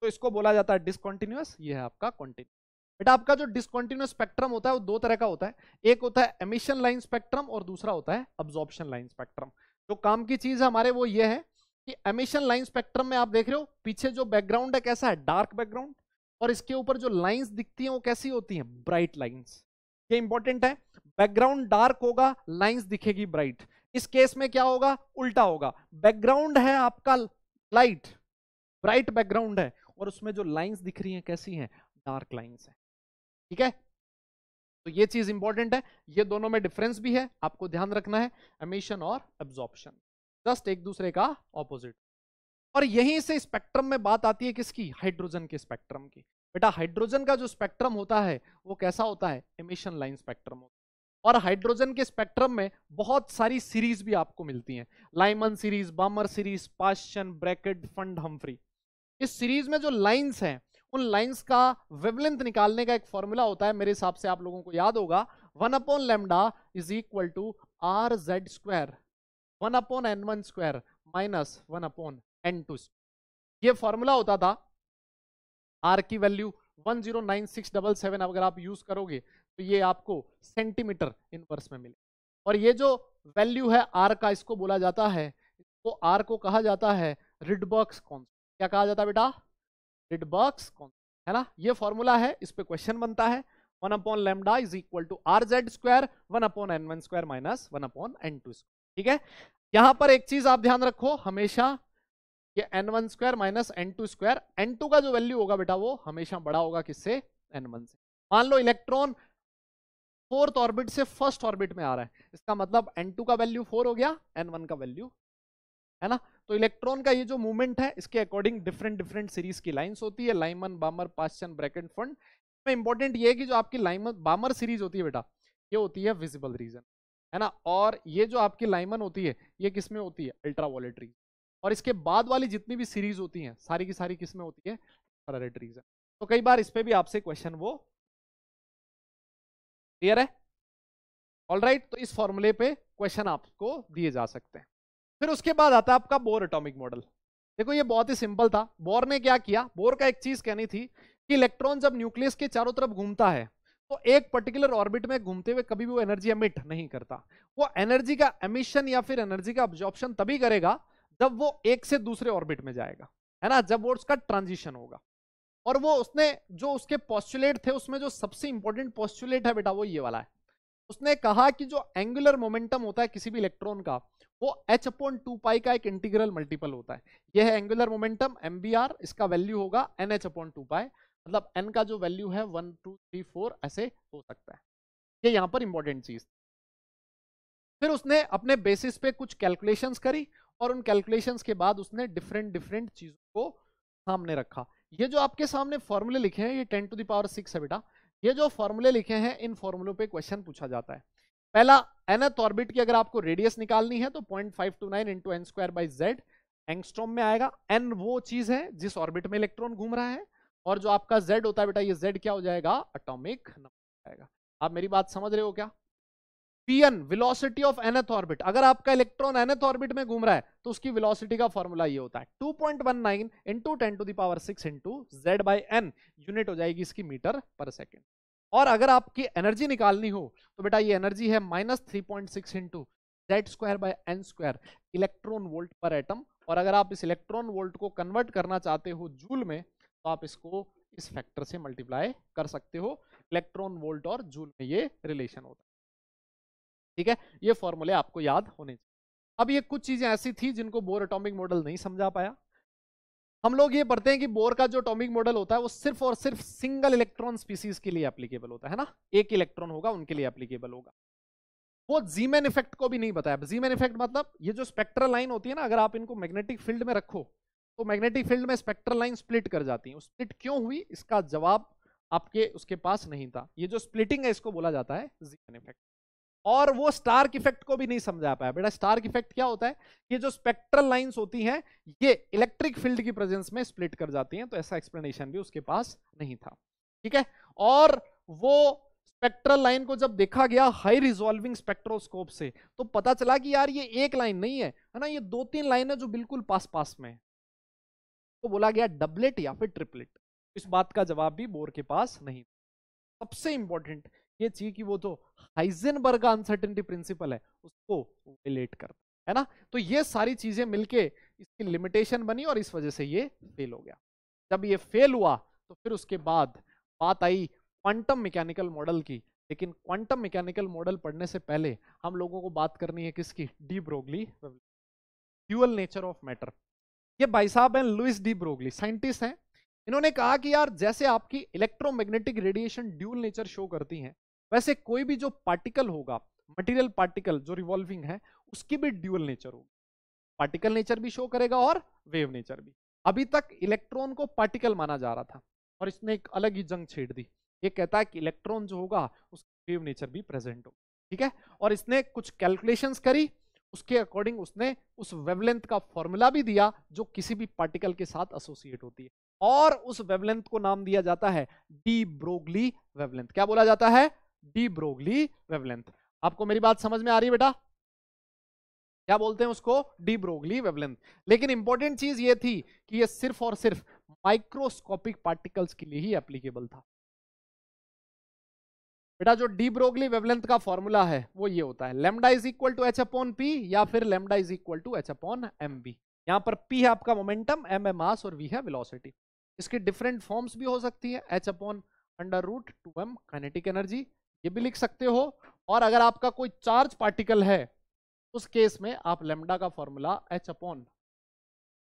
A: तो इसको बोला जाता है डिस्कॉन्टिन्यूस ये है आपका कॉन्टिन्यू बेटा आपका जो डिस्कॉन्टिन्यूस स्पेक्ट्रम होता है वो दो तरह का होता है एक होता है एमिशन लाइन स्पेक्ट्रम और दूसरा होता है अब्जॉर्प्शन लाइन स्पेक्ट्रम जो काम की चीज है हमारे वो ये है कि एमिशन लाइन स्पेक्ट्रम में आप देख रहे हो पीछे जो बैकग्राउंड है कैसा है डार्क बैकग्राउंड और इसके ऊपर जो लाइंस दिखती हैं वो कैसी होती हैं ब्राइट लाइंस ये इंपॉर्टेंट है बैकग्राउंड डार्क होगा लाइंस दिखेगी ब्राइट इस केस में क्या होगा उल्टा होगा बैकग्राउंड है आपका लाइट ब्राइट बैकग्राउंड है और उसमें जो लाइंस दिख रही हैं कैसी हैं डार्क लाइंस है ठीक है तो ये चीज इंपॉर्टेंट है ये दोनों में डिफरेंस भी है आपको ध्यान रखना है एमिशन और एब्जॉर्प्शन जस्ट एक दूसरे का ऑपोजिट और यहीं से स्पेक्ट्रम में बात आती है किसकी हाइड्रोजन के स्पेक्ट्रम की बेटा हाइड्रोजन का जो स्पेक्ट्रम होता है वो कैसा होता है एमिशन लाइन स्पेक्ट्रम होता है और हाइड्रोजन के स्पेक्ट्रम में बहुत सारी सीरीज भी आपको मिलती हैं Lyman series Balmer series Paschen Brackett Pfund Humphrey इस सीरीज में जो लाइंस हैं उन लाइंस का वेवलेंथ निकालने का एक फॉर्मूला होता है मेरे हिसाब से आप लोगों को याद होगा one upon lambda is equal to R Z square one upon N one square minus one upon N two ये फॉर्मूला होता था आर की वैल्यू 10967 अगर आप यूज करोगे तो ये आपको सेंटीमीटर इनवर्स में मिले और ये जो वैल्यू है आर का इसको बोला जाता है इसको आर को कहा जाता है रिडबर्ग्स कॉन्स्टेंट क्या कहा जाता है बेटा रिडबर्ग्स कॉन्स्टेंट है ना ये फॉर्मूला है इस पर क्वेश्चन बनता है one upon lambda is equal to R Z square one upon N one square minus one upon N two square ठीक है यहां पर एक चीज आप ध्यान रखो हमेशा कि N one square minus N two square N two का जो वैल्यू होगा बेटा वो हमेशा बड़ा होगा किससे एन वन से मान लो इलेक्ट्रॉन फोर्थ ऑर्बिट से फर्स्ट ऑर्बिट में आ रहा है इसका मतलब एन टू का वैल्यू फोर हो गया एन वन का वैल्यू है ना तो इलेक्ट्रॉन का ये जो मूवमेंट है इसके अकॉर्डिंग डिफरेंट डिफरेंट सीरीज की लाइन्स होती है Lyman Balmer Brackett and Pfund important ये कि जो आपकी लाइमन बामर सीरीज होती है बेटा ये होती है विजिबल रीजन है ना और ये जो आपकी लाइमन होती है ये किसमें होती है अल्ट्रा रीजन और इसके बाद वाली जितनी भी सीरीज होती हैं सारी की सारी किसमें होती है पैराडेटरीज है तो कई बार इस पर भी आपसे क्वेश्चन वो क्लियर है ऑल राइट right, तो इस फॉर्मूले पे क्वेश्चन आपको दिए जा सकते हैं फिर उसके बाद आता है आपका बोर एटॉमिक मॉडल देखो ये बहुत ही सिंपल था बोर ने क्या किया बोर का एक चीज कहनी थी कि इलेक्ट्रॉन जब न्यूक्लियस के चारों तरफ घूमता है तो एक पर्टिकुलर ऑर्बिट में घूमते हुए कभी भी वो एनर्जी एमिट नहीं करता वो एनर्जी का एमिशन या फिर एनर्जी का ऑब्जॉर्प्शन तभी करेगा जब वो एक से दूसरे ऑर्बिट में जाएगा है ना जब वो उसका ट्रांजिशन होगा और वो उसने जो उसके पॉस्टुलेट थे उसमें जो सबसे इंपॉर्टेंट पॉस्टुलेट है बेटा वो ये वाला है उसने कहा कि जो एंगुलर मोमेंटम होता है किसी भी इलेक्ट्रॉन का वो एच अपॉन टू पाई का एक इंटीग्रल मल्टीपल होता है यह है एंगुलर मोमेंटम एम इसका वैल्यू होगा N H upon two pi मतलब एन का जो वैल्यू है वन टू थ्री फोर ऐसे हो सकता है ये यहाँ पर इंपॉर्टेंट चीज फिर उसने अपने बेसिस पे कुछ कैलकुलेशंस करी और उन कैलकुलेशंस के बाद उसने डिफरेंट डिफरेंट चीज़ों को सामने रखा ये जो आपके सामने फॉर्मूले लिखे हैं ये टेन टू दावर सिक्स है बेटा ये जो फॉर्मूले लिखे हैं इन फॉर्मूलों पे क्वेश्चन पूछा जाता है पहला एनथ ऑर्बिट की अगर आपको रेडियस निकालनी है तो point five two nine into N square by Z angstrom में आएगा एन वो चीज है जिस ऑर्बिट में इलेक्ट्रॉन घूम रहा है और जो आपका जेड होता है बेटा ये जेड क्या हो जाएगा अटोमिक नंबर आएगा आप मेरी बात समझ रहे हो क्या PN velocity of nth orbit अगर आपका इलेक्ट्रॉन एनथ ऑर्बिट में घूम रहा है तो उसकी वेलोसिटी का फॉर्मूला ये होता है 2.19 into ten to the power six into Z by N unit हो जाएगी इसकी मीटर पर सेकेंड और अगर आपकी एनर्जी निकालनी हो तो बेटा ये एनर्जी है minus three point six into Z square by N square electron volt पर एटम और अगर आप इस इलेक्ट्रॉन वोल्ट को कन्वर्ट करना चाहते हो जूल में तो आप इसको इस फैक्टर से मल्टीप्लाई कर सकते हो इलेक्ट्रॉन वोल्ट और जूल में ये रिलेशन होता है ठीक है ये फॉर्मूले आपको याद होने चाहिए अब ये कुछ चीजें ऐसी थी जिनको बोर अटोमिक मॉडल नहीं समझा पाया हम लोग ये पढ़ते हैं कि बोर का जो अटोमिक मॉडल होता है वो सिर्फ और सिर्फ सिंगल इलेक्ट्रॉन स्पीसीज के लिए एप्लीकेबल होता है ना एक इलेक्ट्रॉन होगा उनके लिए एप्लीकेबल होगा वो जीमेन इफेक्ट को भी नहीं बताया जीमेन इफेक्ट मतलब ये जो स्पेक्ट्रल लाइन होती है ना अगर आप इनको मैग्नेटिक फील्ड में रखो तो मैग्नेटिक फील्ड में स्पेक्ट्रल लाइन स्प्लिट कर जाती है स्प्लिट क्यों हुई इसका जवाब आपके उसके पास नहीं था ये जो स्प्लिटिंग है इसको बोला जाता है जीमेन इफेक्ट और वो स्टार्क इफेक्ट को भी नहीं समझा पाया बेटा स्टार्क इफेक्ट क्या होता है कि जो स्पेक्ट्रल लाइंस होती हैं ये इलेक्ट्रिक फील्ड की प्रेजेंस में स्प्लिट कर जाती हैं तो ऐसा एक्सप्लेनेशन भी उसके पास नहीं था ठीक है और वो स्पेक्ट्रल लाइन को जब देखा गया हाई रिजोल्विंग स्पेक्ट्रोस्कोप से तो पता चला कि यार ये एक लाइन नहीं है है ना ये दो तीन लाइन है जो बिल्कुल पास पास में तो बोला गया डबलेट या फिर ट्रिपलेट इस बात का जवाब भी बोर के पास नहीं सबसे इंपॉर्टेंट ये चीज कि वो जो तो हाइजेनबर्ग अनसर्टेनिटी प्रिंसिपल है उसको रिलेट करता है ना तो ये सारी चीजें मिलके इसकी लिमिटेशन बनी और इस वजह से ये फेल हो गया जब ये फेल हुआ तो फिर उसके बाद बात आई क्वांटम मैकेनिकल मॉडल की लेकिन क्वांटम मैकेनिकल मॉडल पढ़ने से पहले हम लोगों को बात करनी है किसकी de Broglie dual nature of matter ये भाई साहब हैं लुइस डी ब्रोगली साइंटिस्ट हैं इन्होंने कहा कि यार जैसे आपकी electromagnetic radiation dual nature show करती हैं वैसे कोई भी जो पार्टिकल होगा मटेरियल पार्टिकल जो रिवॉल्विंग है उसकी भी ड्यूअल नेचर होगी पार्टिकल नेचर भी शो करेगा और वेव नेचर भी अभी तक इलेक्ट्रॉन को पार्टिकल माना जा रहा था और इसने एक अलग ही जंग छेड़ दी ये कहता है कि इलेक्ट्रॉन जो होगा उसकी वेव नेचर भी प्रेजेंट होगी ठीक है और इसने कुछ कैलकुलेशंस करी उसके अकॉर्डिंग उसने उस वेवलेंथ का फॉर्मूला भी दिया जो किसी भी पार्टिकल के साथ एसोसिएट होती है और उस वेवलेंथ को नाम दिया जाता है डी ब्रोगली वेवलेंथ क्या बोला जाता है डी ब्रोगली वेवलेंथ आपको मेरी बात समझ में आ रही है बेटा क्या बोलते हैं उसको डी ब्रोगली वेवलेंथ लेकिन इंपॉर्टेंट चीज ये थी कि ये सिर्फ और सिर्फ माइक्रोस्कोपिक पार्टिकल्स के लिए ही एप्लीकेबल था बेटा जो डी ब्रोगली वेवलेंथ का फॉर्मूला है वो ये होता है lambda is equal to H upon P या फिर lambda is equal to H upon M B यहां पर पी है आपका मोमेंटम एम है मास और वी है वेलोसिटी इसकी डिफरेंट फॉर्म्स भी हो सकती है H upon under root two M kinetic energy ये भी लिख सकते हो और अगर आपका कोई चार्ज पार्टिकल है उस केस में आप लेमडा का formula H upon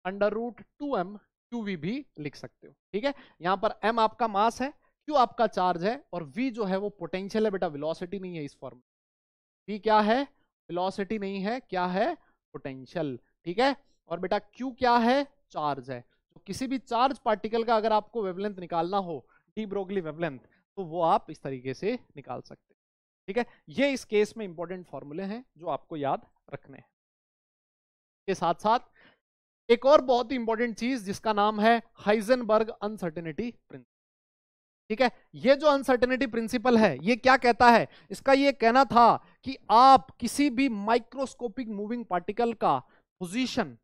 A: under root two M Q V भी लिख सकते हो ठीक है यहाँ पर एम आपका मास है क्यू आपका चार्ज है और वी जो है वो पोटेंशियल है बेटा वेलोसिटी नहीं है इस फॉर्म वी क्या है वेलोसिटी नहीं है क्या है पोटेंशियल ठीक है और बेटा क्यू क्या है चार्ज है तो किसी भी चार्ज पार्टिकल का अगर आपको वेवलेंथ निकालना हो डी ब्रोगली वेवलेंथ तो वो आप इस तरीके से निकाल सकते हैं ठीक है ये इस केस में इंपॉर्टेंट फॉर्मूले हैं जो आपको याद रखने हैं के साथ साथ एक और बहुत ही इंपॉर्टेंट चीज जिसका नाम है हाइजनबर्ग अनसर्टेनिटी प्रिंसिपल ठीक है ये जो अनसर्टेनिटी प्रिंसिपल है ये क्या कहता है इसका ये कहना था कि आप किसी भी माइक्रोस्कोपिक मूविंग पार्टिकल का पोजीशन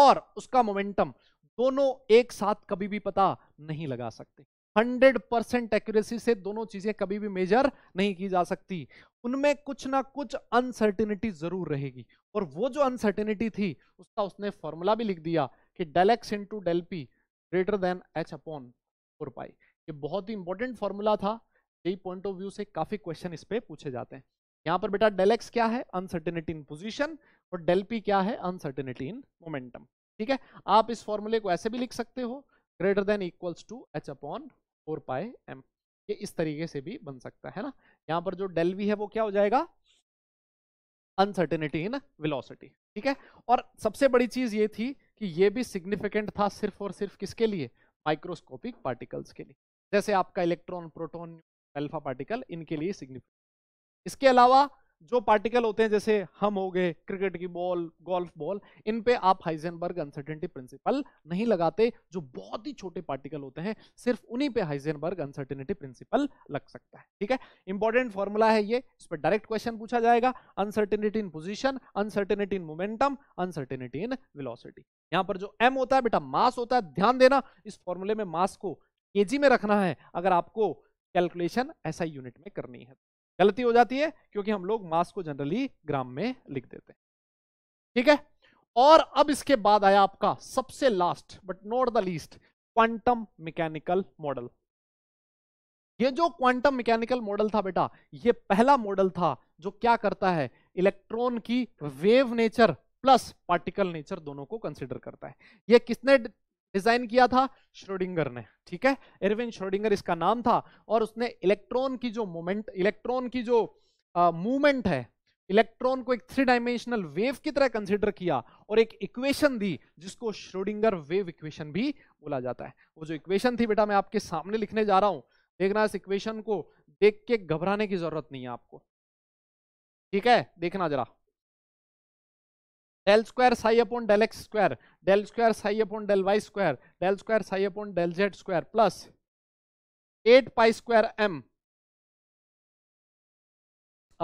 A: और उसका मोमेंटम दोनों एक साथ कभी भी पता नहीं लगा सकते हंड्रेड परसेंट एक्यूरेसी से दोनों चीजें कभी भी मेजर नहीं की जा सकती उनमें कुछ ना कुछ अनसर्टिनिटी जरूर रहेगी और वो जो अनसर्टिनिटी थी उसका उसने फॉर्मूला भी लिख दिया कि del X into del P greater than H upon four pi ये बहुत ही इंपॉर्टेंट फॉर्मूला था यही पॉइंट ऑफ व्यू से काफी क्वेश्चन इस पे पूछे जाते हैं यहाँ पर बेटा डेल एक्स क्या है अनसर्टिनिटी इन पोजिशन और डेल पी क्या है अनसर्टिनिटी इन मोमेंटम ठीक है आप इस फॉर्मूले को ऐसे भी लिख सकते हो greater than equals to H upon four pi M ये इस तरीके से भी बन सकता है ना यहाँ पर जो डेल वी है वो क्या हो जाएगा अनसर्टेनिटी इन विलोसिटी ठीक है और सबसे बड़ी चीज ये थी कि ये भी सिग्निफिकेंट था सिर्फ और सिर्फ किसके लिए माइक्रोस्कोपिक पार्टिकल्स के लिए जैसे आपका इलेक्ट्रॉन प्रोटोन अल्फा पार्टिकल इनके लिए सिग्निफिकेंट इसके अलावा जो पार्टिकल होते हैं जैसे हम हो गए क्रिकेट की बॉल गोल्फ बॉल इन पे आप हाइजेनबर्ग अनसर्टेनिटी प्रिंसिपल नहीं लगाते जो बहुत ही छोटे पार्टिकल होते हैं सिर्फ उन्हीं पे हाइजेनबर्ग अनसर्टेनिटी प्रिंसिपल लग सकता है ठीक है इंपॉर्टेंट फॉर्मूला है ये इस पर डायरेक्ट क्वेश्चन पूछा जाएगा uncertainty in position uncertainty in momentum uncertainty in velocity यहाँ पर जो एम होता है बेटा मास होता है ध्यान देना इस फॉर्मूले में मास को के में रखना है अगर आपको कैलकुलेशन ऐसा यूनिट में करनी है गलती हो जाती है क्योंकि हम लोग मास को जनरली ग्राम में लिख देते हैं ठीक है और अब इसके बाद आया आपका सबसे last but not the least quantum mechanical model ये जो क्वांटम मैकेनिकल मॉडल था बेटा ये पहला मॉडल था जो क्या करता है इलेक्ट्रॉन की wave nature plus particle nature दोनों को कंसिडर करता है ये किसने डिजाइन किया था श्रोडिंगर ने ठीक है इरविन श्रोडिंगर इसका नाम था और उसने इलेक्ट्रॉन की जो मोमेंट इलेक्ट्रॉन की जो मूवमेंट है इलेक्ट्रॉन को एक थ्री डायमेंशनल वेव की तरह कंसिडर किया और एक इक्वेशन दी जिसको श्रोडिंगर वेव इक्वेशन भी बोला जाता है वो जो इक्वेशन थी बेटा मैं आपके सामने लिखने जा रहा हूं देखना इस इक्वेशन को देख के घबराने की जरूरत नहीं है आपको ठीक है देखना जरा del square psi upon del X square del square psi upon del Y square del square psi upon del Z square plus eight pi square M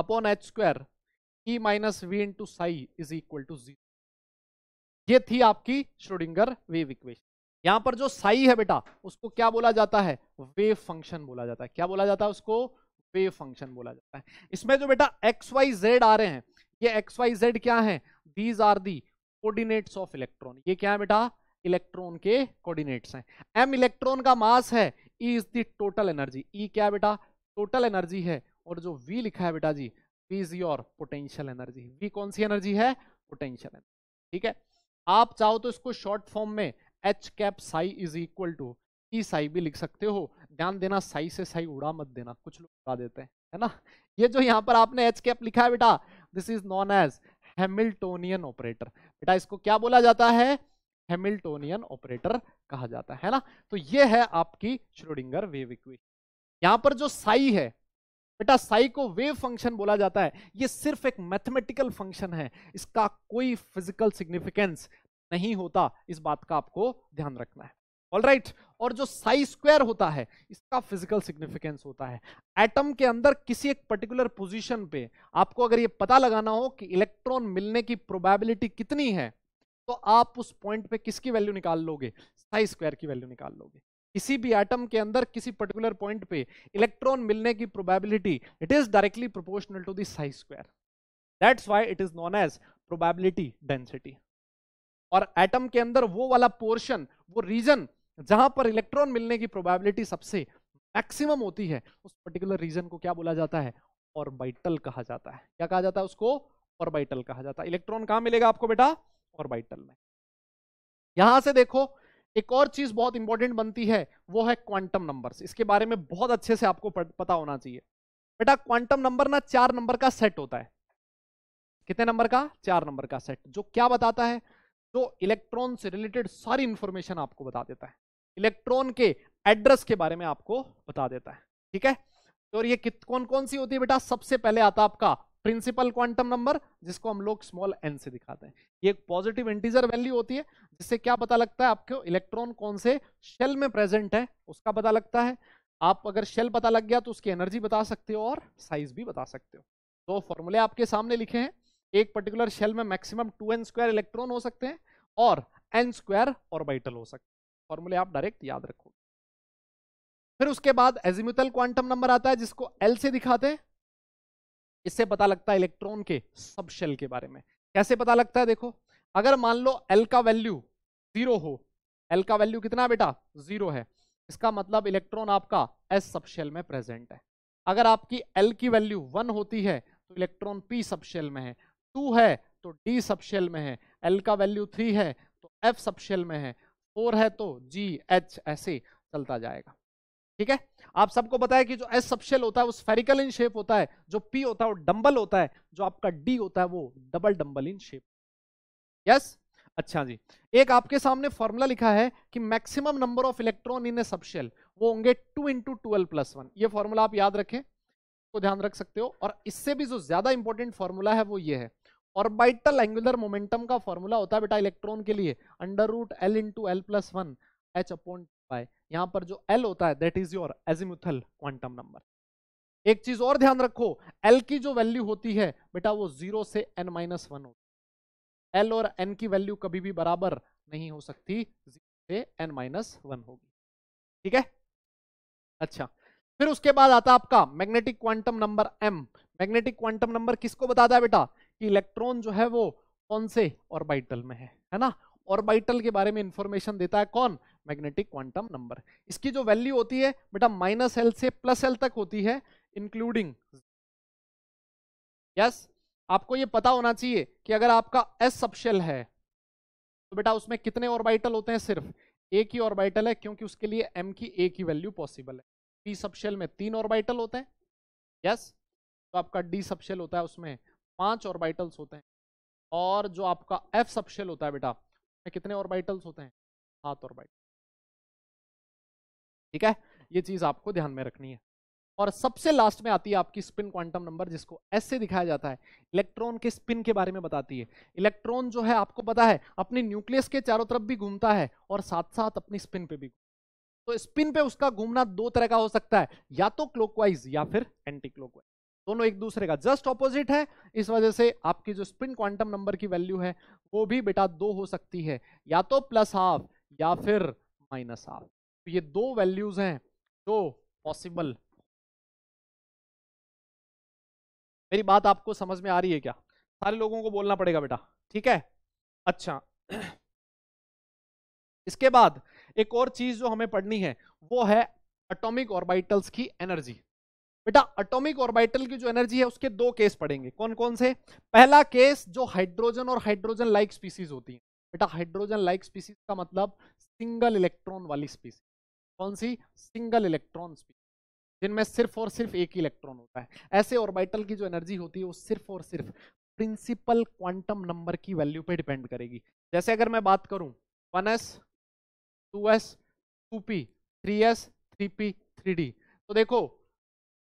A: upon H square E minus V into psi is equal to zero ये थी आपकी श्रोडिंगर वेव इक्वेशन यहां पर जो साई है बेटा उसको क्या बोला जाता है वेव फंक्शन बोला जाता है क्या बोला जाता है उसको वेव फंक्शन बोला जाता है इसमें जो बेटा एक्स वाई जेड आ रहे हैं ये एक्स वाई जेड क्या है these are the coordinates of electron ये क्या है बेटा इलेक्ट्रॉन के कोऑर्डिनेट्स हैं एम इलेक्ट्रॉन का मास है E is the total energy E क्या है बेटा टोटल एनर्जी है और जो वी लिखा है बेटा जी V is your potential energy V कौन सी एनर्जी है पोटेंशियल एनर्जी ठीक है आप चाहो तो इसको शॉर्ट फॉर्म में H cap psi is equal to E psi भी लिख सकते हो ध्यान देना साई से साई उड़ा मत देना कुछ लोग उड़ा देते हैं है ना ये जो यहाँ पर आपने एच कैप लिखा है बेटा this is known as Hamiltonian operator बेटा इसको क्या बोला जाता है हेमिल्टोनियन ऑपरेटर कहा जाता है ना तो ये है आपकी श्रोडिंगर वेव इक्वेशन यहाँ पर जो साई है बेटा साई को वेव फंक्शन बोला जाता है ये सिर्फ एक मैथमेटिकल फंक्शन है इसका कोई फिजिकल सिग्निफिकेंस नहीं होता इस बात का आपको ध्यान रखना है ऑल राइट right. और जो साई स्क्वायर होता है इसका फिजिकल सिग्निफिकेंस होता है एटम के अंदर किसी एक पर्टिकुलर पोजीशन पे आपको अगर ये पता लगाना हो कि इलेक्ट्रॉन मिलने की प्रोबेबिलिटी कितनी है तो आप उस पॉइंट पे किसकी वैल्यू निकाल लोगे साई स्क्वायर की वैल्यू निकाल लोगे किसी भी एटम के अंदर किसी पर्टिकुलर पॉइंट पे इलेक्ट्रॉन मिलने की probability it is directly proportional to psi square that's why it is known as probability density और एटम के अंदर वो वाला पोर्शन वो रीजन जहां पर इलेक्ट्रॉन मिलने की प्रोबेबिलिटी सबसे मैक्सिमम होती है उस पर्टिकुलर रीजन को क्या बोला जाता है ऑर्बिटल कहा जाता है क्या कहा जाता है उसको ऑर्बिटल कहा जाता है इलेक्ट्रॉन कहाँ मिलेगा आपको बेटा ऑर्बिटल में यहां से देखो एक और चीज बहुत इंपॉर्टेंट बनती है वो है क्वांटम नंबर्स इसके बारे में बहुत अच्छे से आपको पता होना चाहिए बेटा क्वांटम नंबर ना चार नंबर का सेट होता है कितने नंबर का चार नंबर का सेट जो क्या बताता है जो इलेक्ट्रॉन से रिलेटेड सारी इंफॉर्मेशन आपको बता देता है इलेक्ट्रॉन के एड्रेस के बारे में आपको बता देता है ठीक है तो और ये कित कौन कौन सी होती है बेटा सबसे पहले आता आपका प्रिंसिपल क्वांटम नंबर जिसको हम लोग स्मॉल एन से दिखाते हैं ये एक पॉजिटिव इंटीजर वैल्यू होती है जिससे क्या पता लगता है आपको इलेक्ट्रॉन कौन से शेल में प्रेजेंट है उसका पता लगता है आप अगर शेल पता लग गया तो उसकी एनर्जी बता सकते हो और साइज भी बता सकते हो दो फॉर्मूले आपके सामने लिखे हैं एक पर्टिकुलर शेल में maximum two N square electron हो सकते हैं और एन स्क्वायर ऑर्बिटल हो सकते हैं फॉर्मूले आप डायरेक्ट याद रखोगे फिर उसके बाद एजिम्यूथल क्वांटम नंबर आता है जिसको एल से दिखाते हैं इससे पता लगता है इलेक्ट्रॉन के सब शेल के बारे में कैसे पता लगता है देखो अगर मान लो एल का वैल्यू जीरो हो एल का वैल्यू कितना बेटा जीरो है इसका मतलब इलेक्ट्रॉन आपका एस सब शेल में प्रेजेंट है अगर आपकी एल की वैल्यू वन होती है तो इलेक्ट्रॉन पी सब शेल में है टू है तो डी सबशेल में है एल का वैल्यू थ्री है तो एफ सबशेल में है फोर है तो जी एच ऐसे चलता जाएगा ठीक है आप सबको बताया कि जो एस सबशेल होता है वो स्फेरिकल इन शेप होता है जो पी होता है वो डम्बल होता है जो आपका डी होता है वो double dumbbell in shape yes अच्छा जी एक आपके सामने फॉर्मूला लिखा है कि maximum number of electron in a subshell वो होंगे two into twelve plus one ये फॉर्मूला आप याद रखें तो ध्यान रख सकते हो और इससे भी जो ज्यादा इंपॉर्टेंट फॉर्मूला है वो ये है ऑर्बिटल एंगुलर मोमेंटम का फॉर्मूला होता है बेटा इलेक्ट्रॉन के लिए under root L into L plus one H upon pi यहाँ पर जो एल होता है that is your azimuthal quantum number एक चीज और ध्यान रखो एल की जो वैल्यू होती है बेटा वो जीरो से एन माइनस वन होगी एल और एन की वैल्यू कभी भी बराबर नहीं हो सकती जीरो से एन माइनस वन होगी ठीक है अच्छा फिर उसके बाद आता आपका magnetic quantum number M magnetic quantum number किसको बताता है बेटा कि इलेक्ट्रॉन जो है वो कौन से ऑर्बिटल में है है ना ऑर्बिटल के बारे में इंफॉर्मेशन देता है कौन मैग्नेटिक क्वांटम नंबर इसकी जो वैल्यू होती है बेटा माइनस एल से प्लस एल तक होती है इंक्लूडिंग यस आपको ये पता होना चाहिए कि अगर आपका एस सबशेल है तो बेटा उसमें कितने ऑर्बिटल होते हैं सिर्फ एक ही ऑर्बिटल है क्योंकि उसके लिए एम की ए की वैल्यू पॉसिबल है पी सबशेल में तीन ऑर्बिटल होते हैं यस तो आपका डी सबशेल होता है उसमें पांच ऑर्बिटल्स होते हैं और जो आपका एफ सबशेल होता है बेटा में कितने ऑर्बिटल्स होते हैं सात ऑर्बिटल ठीक है ये चीज आपको ध्यान में रखनी है और सबसे लास्ट में आती है आपकी स्पिन क्वांटम नंबर जिसको एस से दिखाया जाता है इलेक्ट्रॉन के स्पिन के बारे में बताती है इलेक्ट्रॉन जो है आपको पता है अपने न्यूक्लियस के चारों तरफ भी घूमता है और साथ साथ अपनी स्पिन पे भी तो स्पिन पे उसका घूमना दो तरह का हो सकता है या तो क्लोकवाइज या फिर एंटी क्लोकवाइज दोनों एक दूसरे का जस्ट ऑपोजिट है इस वजह से आपकी जो स्पिन क्वांटम नंबर की वैल्यू है वो भी बेटा दो हो सकती है या तो प्लस हाफ या फिर माइनस हाफ तो ये दो वैल्यूज हैं जो पॉसिबल मेरी बात आपको समझ में आ रही है क्या सारे लोगों को बोलना पड़ेगा बेटा ठीक है अच्छा इसके बाद एक और चीज जो हमें पढ़नी है वो है एटॉमिक ऑर्बिटल्स की एनर्जी बेटा अटोमिक ऑर्बिटल की जो एनर्जी है उसके दो केस पड़ेंगे कौन कौन से पहला केस जो हाइड्रोजन और हाइड्रोजन लाइक स्पीसीज होती है बेटा हाइड्रोजन लाइक स्पीसीज का मतलब सिंगल इलेक्ट्रॉन वाली स्पीसी कौन सी सिंगल इलेक्ट्रॉन स्पीसी जिनमें सिर्फ और सिर्फ एक ही इलेक्ट्रॉन होता है ऐसे ऑर्बिटल की जो एनर्जी होती है वो सिर्फ और सिर्फ प्रिंसिपल क्वांटम नंबर की वैल्यू पे डिपेंड करेगी जैसे अगर मैं बात करूं 1s 2s 2p 3s 3p 3d तो देखो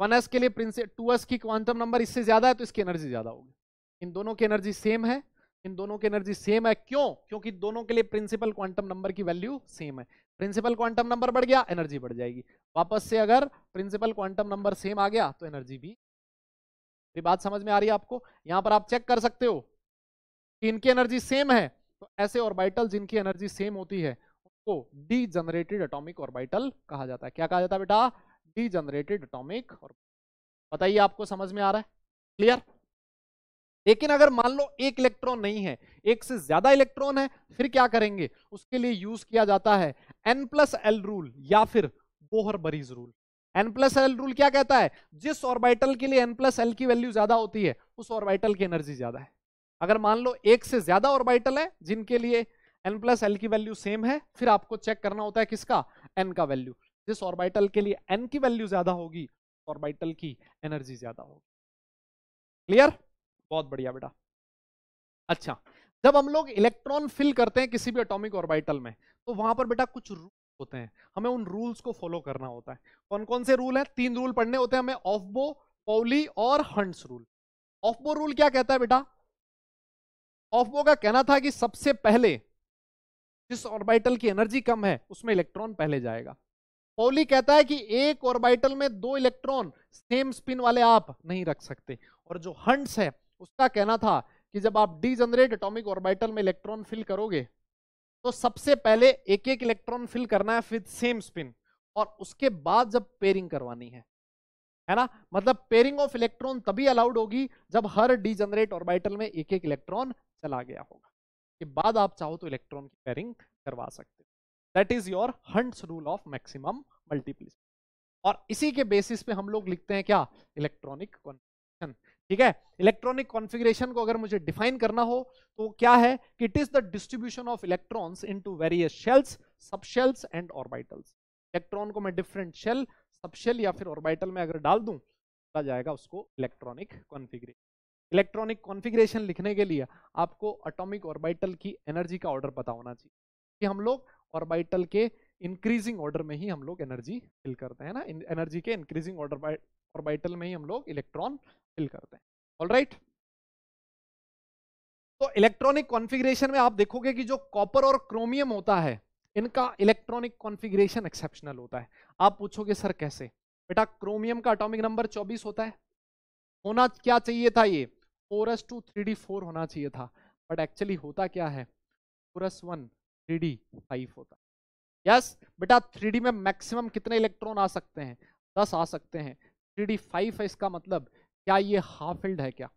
A: वन एस के लिए प्रिंसिप टू एस की क्वांटम नंबर इससे ज्यादा है तो इसकी एनर्जी ज्यादा होगी इन दोनों की एनर्जी सेम है इन दोनों की एनर्जी सेम है क्यों क्योंकि दोनों के लिए प्रिंसिपल क्वांटम नंबर की वैल्यू सेम है प्रिंसिपल क्वांटम नंबर बढ़ गया एनर्जी बढ़ जाएगी वापस से अगर प्रिंसिपल क्वांटम नंबर सेम आ गया तो एनर्जी भी ये बात समझ में आ रही है आपको यहां पर आप चेक कर सकते हो कि इनकी एनर्जी सेम है तो ऐसे ऑर्बिटल जिनकी एनर्जी सेम होती है उनको डी जनरेटेड एटॉमिक ऑर्बिटल कहा जाता है क्या कहा जाता है बेटा डी जनरेटेड और बताइए आपको समझ में आ रहा है क्लियर लेकिन अगर मान लो एक इलेक्ट्रॉन नहीं है एक से ज्यादा इलेक्ट्रॉन है फिर क्या करेंगे उसके लिए यूज किया जाता है एन प्लस एल रूल या फिर Bohr Bury's rule n plus L rule क्या कहता है जिस ऑर्बिटल के लिए एन प्लस एल की वैल्यू ज्यादा होती है उस ऑर्बिटल की एनर्जी ज्यादा है अगर मान लो एक से ज्यादा ऑर्बिटल है जिनके लिए एन प्लस एल की वैल्यू सेम है फिर आपको चेक करना होता है किसका एन का वैल्यू जिस ऑर्बिटल के लिए एन की वैल्यू ज्यादा होगी ऑर्बिटल की एनर्जी ज्यादा होगी क्लियर बहुत बढ़िया बेटा अच्छा जब हम लोग इलेक्ट्रॉन फिल करते हैं किसी भी एटॉमिक ऑर्बिटल में तो वहां पर बेटा कुछ रूल होते हैं हमें उन रूल्स को फॉलो करना होता है कौन कौन से रूल है तीन रूल पढ़ने होते हैं हमें ऑफबो पौली और हंट्स रूल ऑफबो रूल क्या कहता है बेटा ऑफबो का कहना था कि सबसे पहले जिस ऑर्बिटल की एनर्जी कम है उसमें इलेक्ट्रॉन पहले जाएगा पॉली कहता है कि एक ऑर्बिटल में दो इलेक्ट्रॉन सेम स्पिन वाले आप नहीं रख सकते और जो हंट्स है उसका कहना था कि जब आप डी जनरेट एटॉमिक ऑर्बिटल में इलेक्ट्रॉन फिल करोगे तो सबसे पहले एक एक इलेक्ट्रॉन फिल करना है विद सेम स्पिन और उसके बाद जब पेयरिंग करवानी है है ना मतलब पेयरिंग ऑफ इलेक्ट्रॉन तभी अलाउड होगी जब हर डी जनरेट ऑर्बिटल में एक एक इलेक्ट्रॉन चला गया होगा के बाद आप चाहो तो इलेक्ट्रॉन की पेयरिंग करवा सकते हो that is your Hund's rule of maximum multiplicity और इसी के बेसिस पे हम लोग लिखते हैं क्या इलेक्ट्रॉनिक कॉन्फिग्रेशन ठीक है इलेक्ट्रॉनिक कॉन्फिग्रेशन को अगर मुझे डिफाइन करना हो तो क्या है कि it is the distribution of electrons into various shells sub shells and orbitals electron को मैं डिफरेंट शेल सब शेल या फिर ऑर्बिटल में अगर डाल दूं बोला तो जाएगा उसको इलेक्ट्रॉनिक कॉन्फिग्रेशन इलेक्ट्रॉनिक कॉन्फिग्रेशन लिखने के लिए आपको अटोमिक ऑर्बिटल की एनर्जी का ऑर्डर पता होना चाहिए कि हम लोग ऑर्बिटल के इंक्रीजिंग ऑर्डर में ही हम लोग एनर्जी फिल करते हैं ना एनर्जी के इंक्रीजिंग ऑर्डर ऑर्बिटल में ही हम लोग इलेक्ट्रॉन फिल करते हैं ऑल राइट तो इलेक्ट्रॉनिक कॉन्फ़िगरेशन में आप देखोगे कि जो कॉपर और क्रोमियम होता है इनका इलेक्ट्रॉनिक कॉन्फ़िगरेशन एक्सेप्शनल होता है आप पूछोगे सर कैसे बेटा क्रोमियम का अटोमिक नंबर 24 होता है होना क्या चाहिए था ये four S two three D four होना चाहिए था बट एक्चुअली होता क्या है four S one three D five होता यस बेटा थ्री में मैक्सिमम कितने इलेक्ट्रॉन आ सकते हैं दस आ सकते हैं थ्री डी फाइव है इसका मतलब क्या ये हाफ फिल्ड है क्या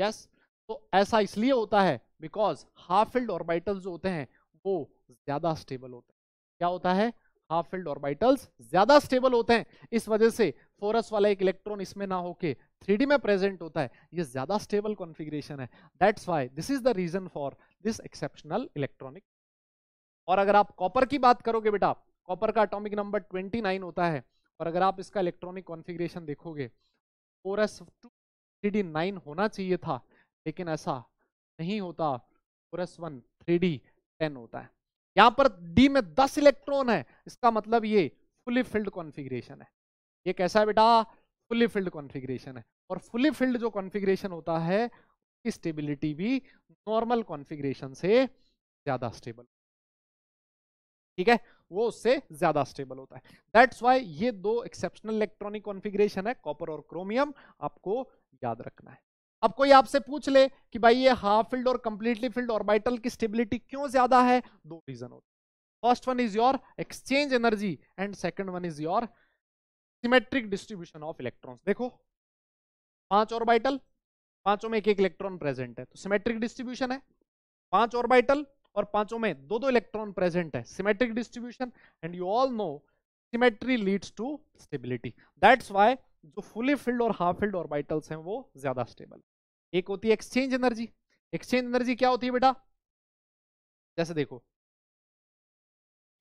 A: यस yes, तो ऐसा इसलिए होता है बिकॉज हाफ फिल्ड ऑर्बिटल्स जो होते हैं वो ज्यादा स्टेबल होते हैं क्या होता है हाफ फिल्ड ऑर्बिटल्स ज्यादा स्टेबल होते हैं इस वजह से फोरस वाला एक इलेक्ट्रॉन इसमें ना होके थ्री में प्रेजेंट होता है ये ज्यादा स्टेबल कॉन्फिग्रेशन है that's why this is the reason for this exceptional electronic और अगर आप कॉपर की बात करोगे बेटा कॉपर का एटॉमिक नंबर 29 होता है और अगर आप इसका इलेक्ट्रॉनिक कॉन्फ़िगरेशन देखोगे four S two three D nine होना चाहिए था लेकिन ऐसा नहीं होता four S one three D ten होता है यहाँ पर डी में दस इलेक्ट्रॉन है इसका मतलब ये फुली फिल्ड कॉन्फ़िगरेशन है ये कैसा है बेटा फुली फिल्ड कॉन्फ़िगरेशन है और फुली फिल्ड जो कॉन्फ़िगरेशन होता है उसकी स्टेबिलिटी भी नॉर्मल कॉन्फ़िगरेशन से ज़्यादा स्टेबल ठीक है वो उससे ज्यादा स्टेबल होता है दैट्स वाई ये दो एक्सेप्शनल इलेक्ट्रॉनिक कॉन्फ़िगरेशन है कॉपर और क्रोमियम आपको याद रखना है अब कोई आपसे पूछ ले कि भाई ये हाफ फील्ड और कंप्लीटली फील्ड ऑर्बिटल की स्टेबिलिटी क्यों ज्यादा है दो रीजन होते first one is your exchange energy and second one is your symmetric distribution of electrons देखो पांच ऑर्बिटल पांचों में एक एक इलेक्ट्रॉन प्रेजेंट है तो सिमेट्रिक डिस्ट्रीब्यूशन है पांच ऑर्बिटल और पांचों में दो दो इलेक्ट्रॉन प्रेजेंट है symmetric distribution and you all know symmetry leads to stability that's why जो फुली फिल्ड और हाफ फिल्ड ऑर्बिटल्स हैं वो ज्यादा स्टेबल एक होती है एक्सचेंज एनर्जी एक्सचेंज एनर्जी क्या होती है बेटा जैसे देखो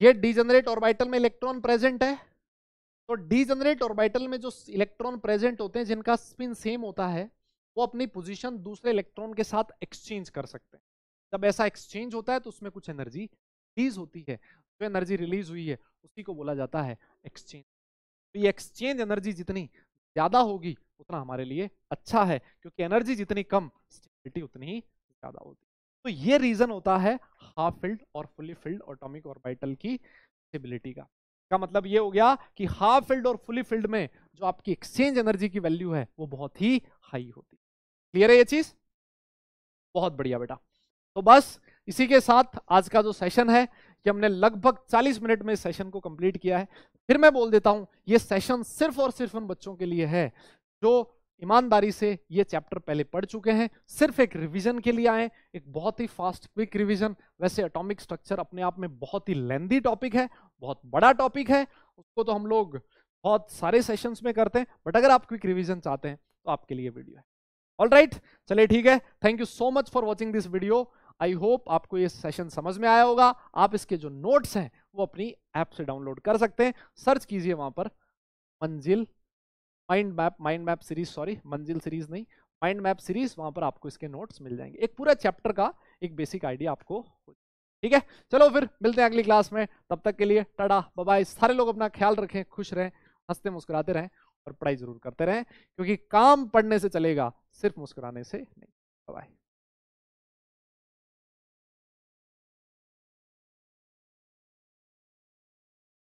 A: ये डीजनरेट ऑर्बिटल में इलेक्ट्रॉन प्रेजेंट है तो डीजनरेट ऑर्बिटल में जो इलेक्ट्रॉन प्रेजेंट होते हैं जिनका स्पिन सेम होता है वो अपनी पोजीशन दूसरे इलेक्ट्रॉन के साथ एक्सचेंज कर सकते हैं जब ऐसा एक्सचेंज होता है तो उसमें कुछ एनर्जी रिलीज होती है जो एनर्जी रिलीज हुई है उसी को बोला जाता है एक्सचेंज तो ये एक्सचेंज एनर्जी जितनी ज़्यादा होगी उतना हमारे लिए अच्छा है क्योंकि एनर्जी जितनी कम स्टेबिलिटी उतनी ही ज़्यादा होती है तो ये रीज़न होता है हाफ फील्ड और fully filled atomic orbital की स्टेबिलिटी का का मतलब ये हो गया कि हाफ फील्ड और फुली फील्ड में जो आपकी एक्सचेंज एनर्जी की वैल्यू है वो बहुत ही हाई होती है क्लियर है ये चीज़ बहुत बढ़िया बेटा तो बस इसी के साथ आज का जो सेशन है कि हमने लगभग 40 मिनट में सेशन को कंप्लीट किया है फिर मैं बोल देता हूं ये सेशन सिर्फ और सिर्फ उन बच्चों के लिए है जो ईमानदारी से ये चैप्टर पहले पढ़ चुके हैं सिर्फ एक रिवीजन के लिए आए एक बहुत ही फास्ट क्विक रिवीजन वैसे एटॉमिक स्ट्रक्चर अपने आप में बहुत ही लेंदी टॉपिक है बहुत बड़ा टॉपिक है उसको तो हम लोग बहुत सारे सेशंस में करते हैं बट अगर आप क्विक रिविजन चाहते हैं तो आपके लिए वीडियो है ऑल राइट right, चलिए ठीक है thank you so much for watching this video I hope आपको ये सेशन समझ में आया होगा आप इसके जो नोट्स हैं वो अपनी ऐप से डाउनलोड कर सकते हैं सर्च कीजिए वहाँ पर Manzil mind map mind map series sorry Manzil series नहीं माइंड मैप सीरीज वहाँ पर आपको इसके नोट्स मिल जाएंगे एक पूरा चैप्टर का एक बेसिक आइडिया आपको ठीक है चलो फिर मिलते हैं अगली क्लास में तब तक के लिए टाटा बाबा सारे लोग अपना ख्याल रखें खुश रहें हंसते मुस्कुराते रहें और पढ़ाई जरूर करते रहें क्योंकि काम पढ़ने से चलेगा सिर्फ मुस्कुराने से नहीं बाय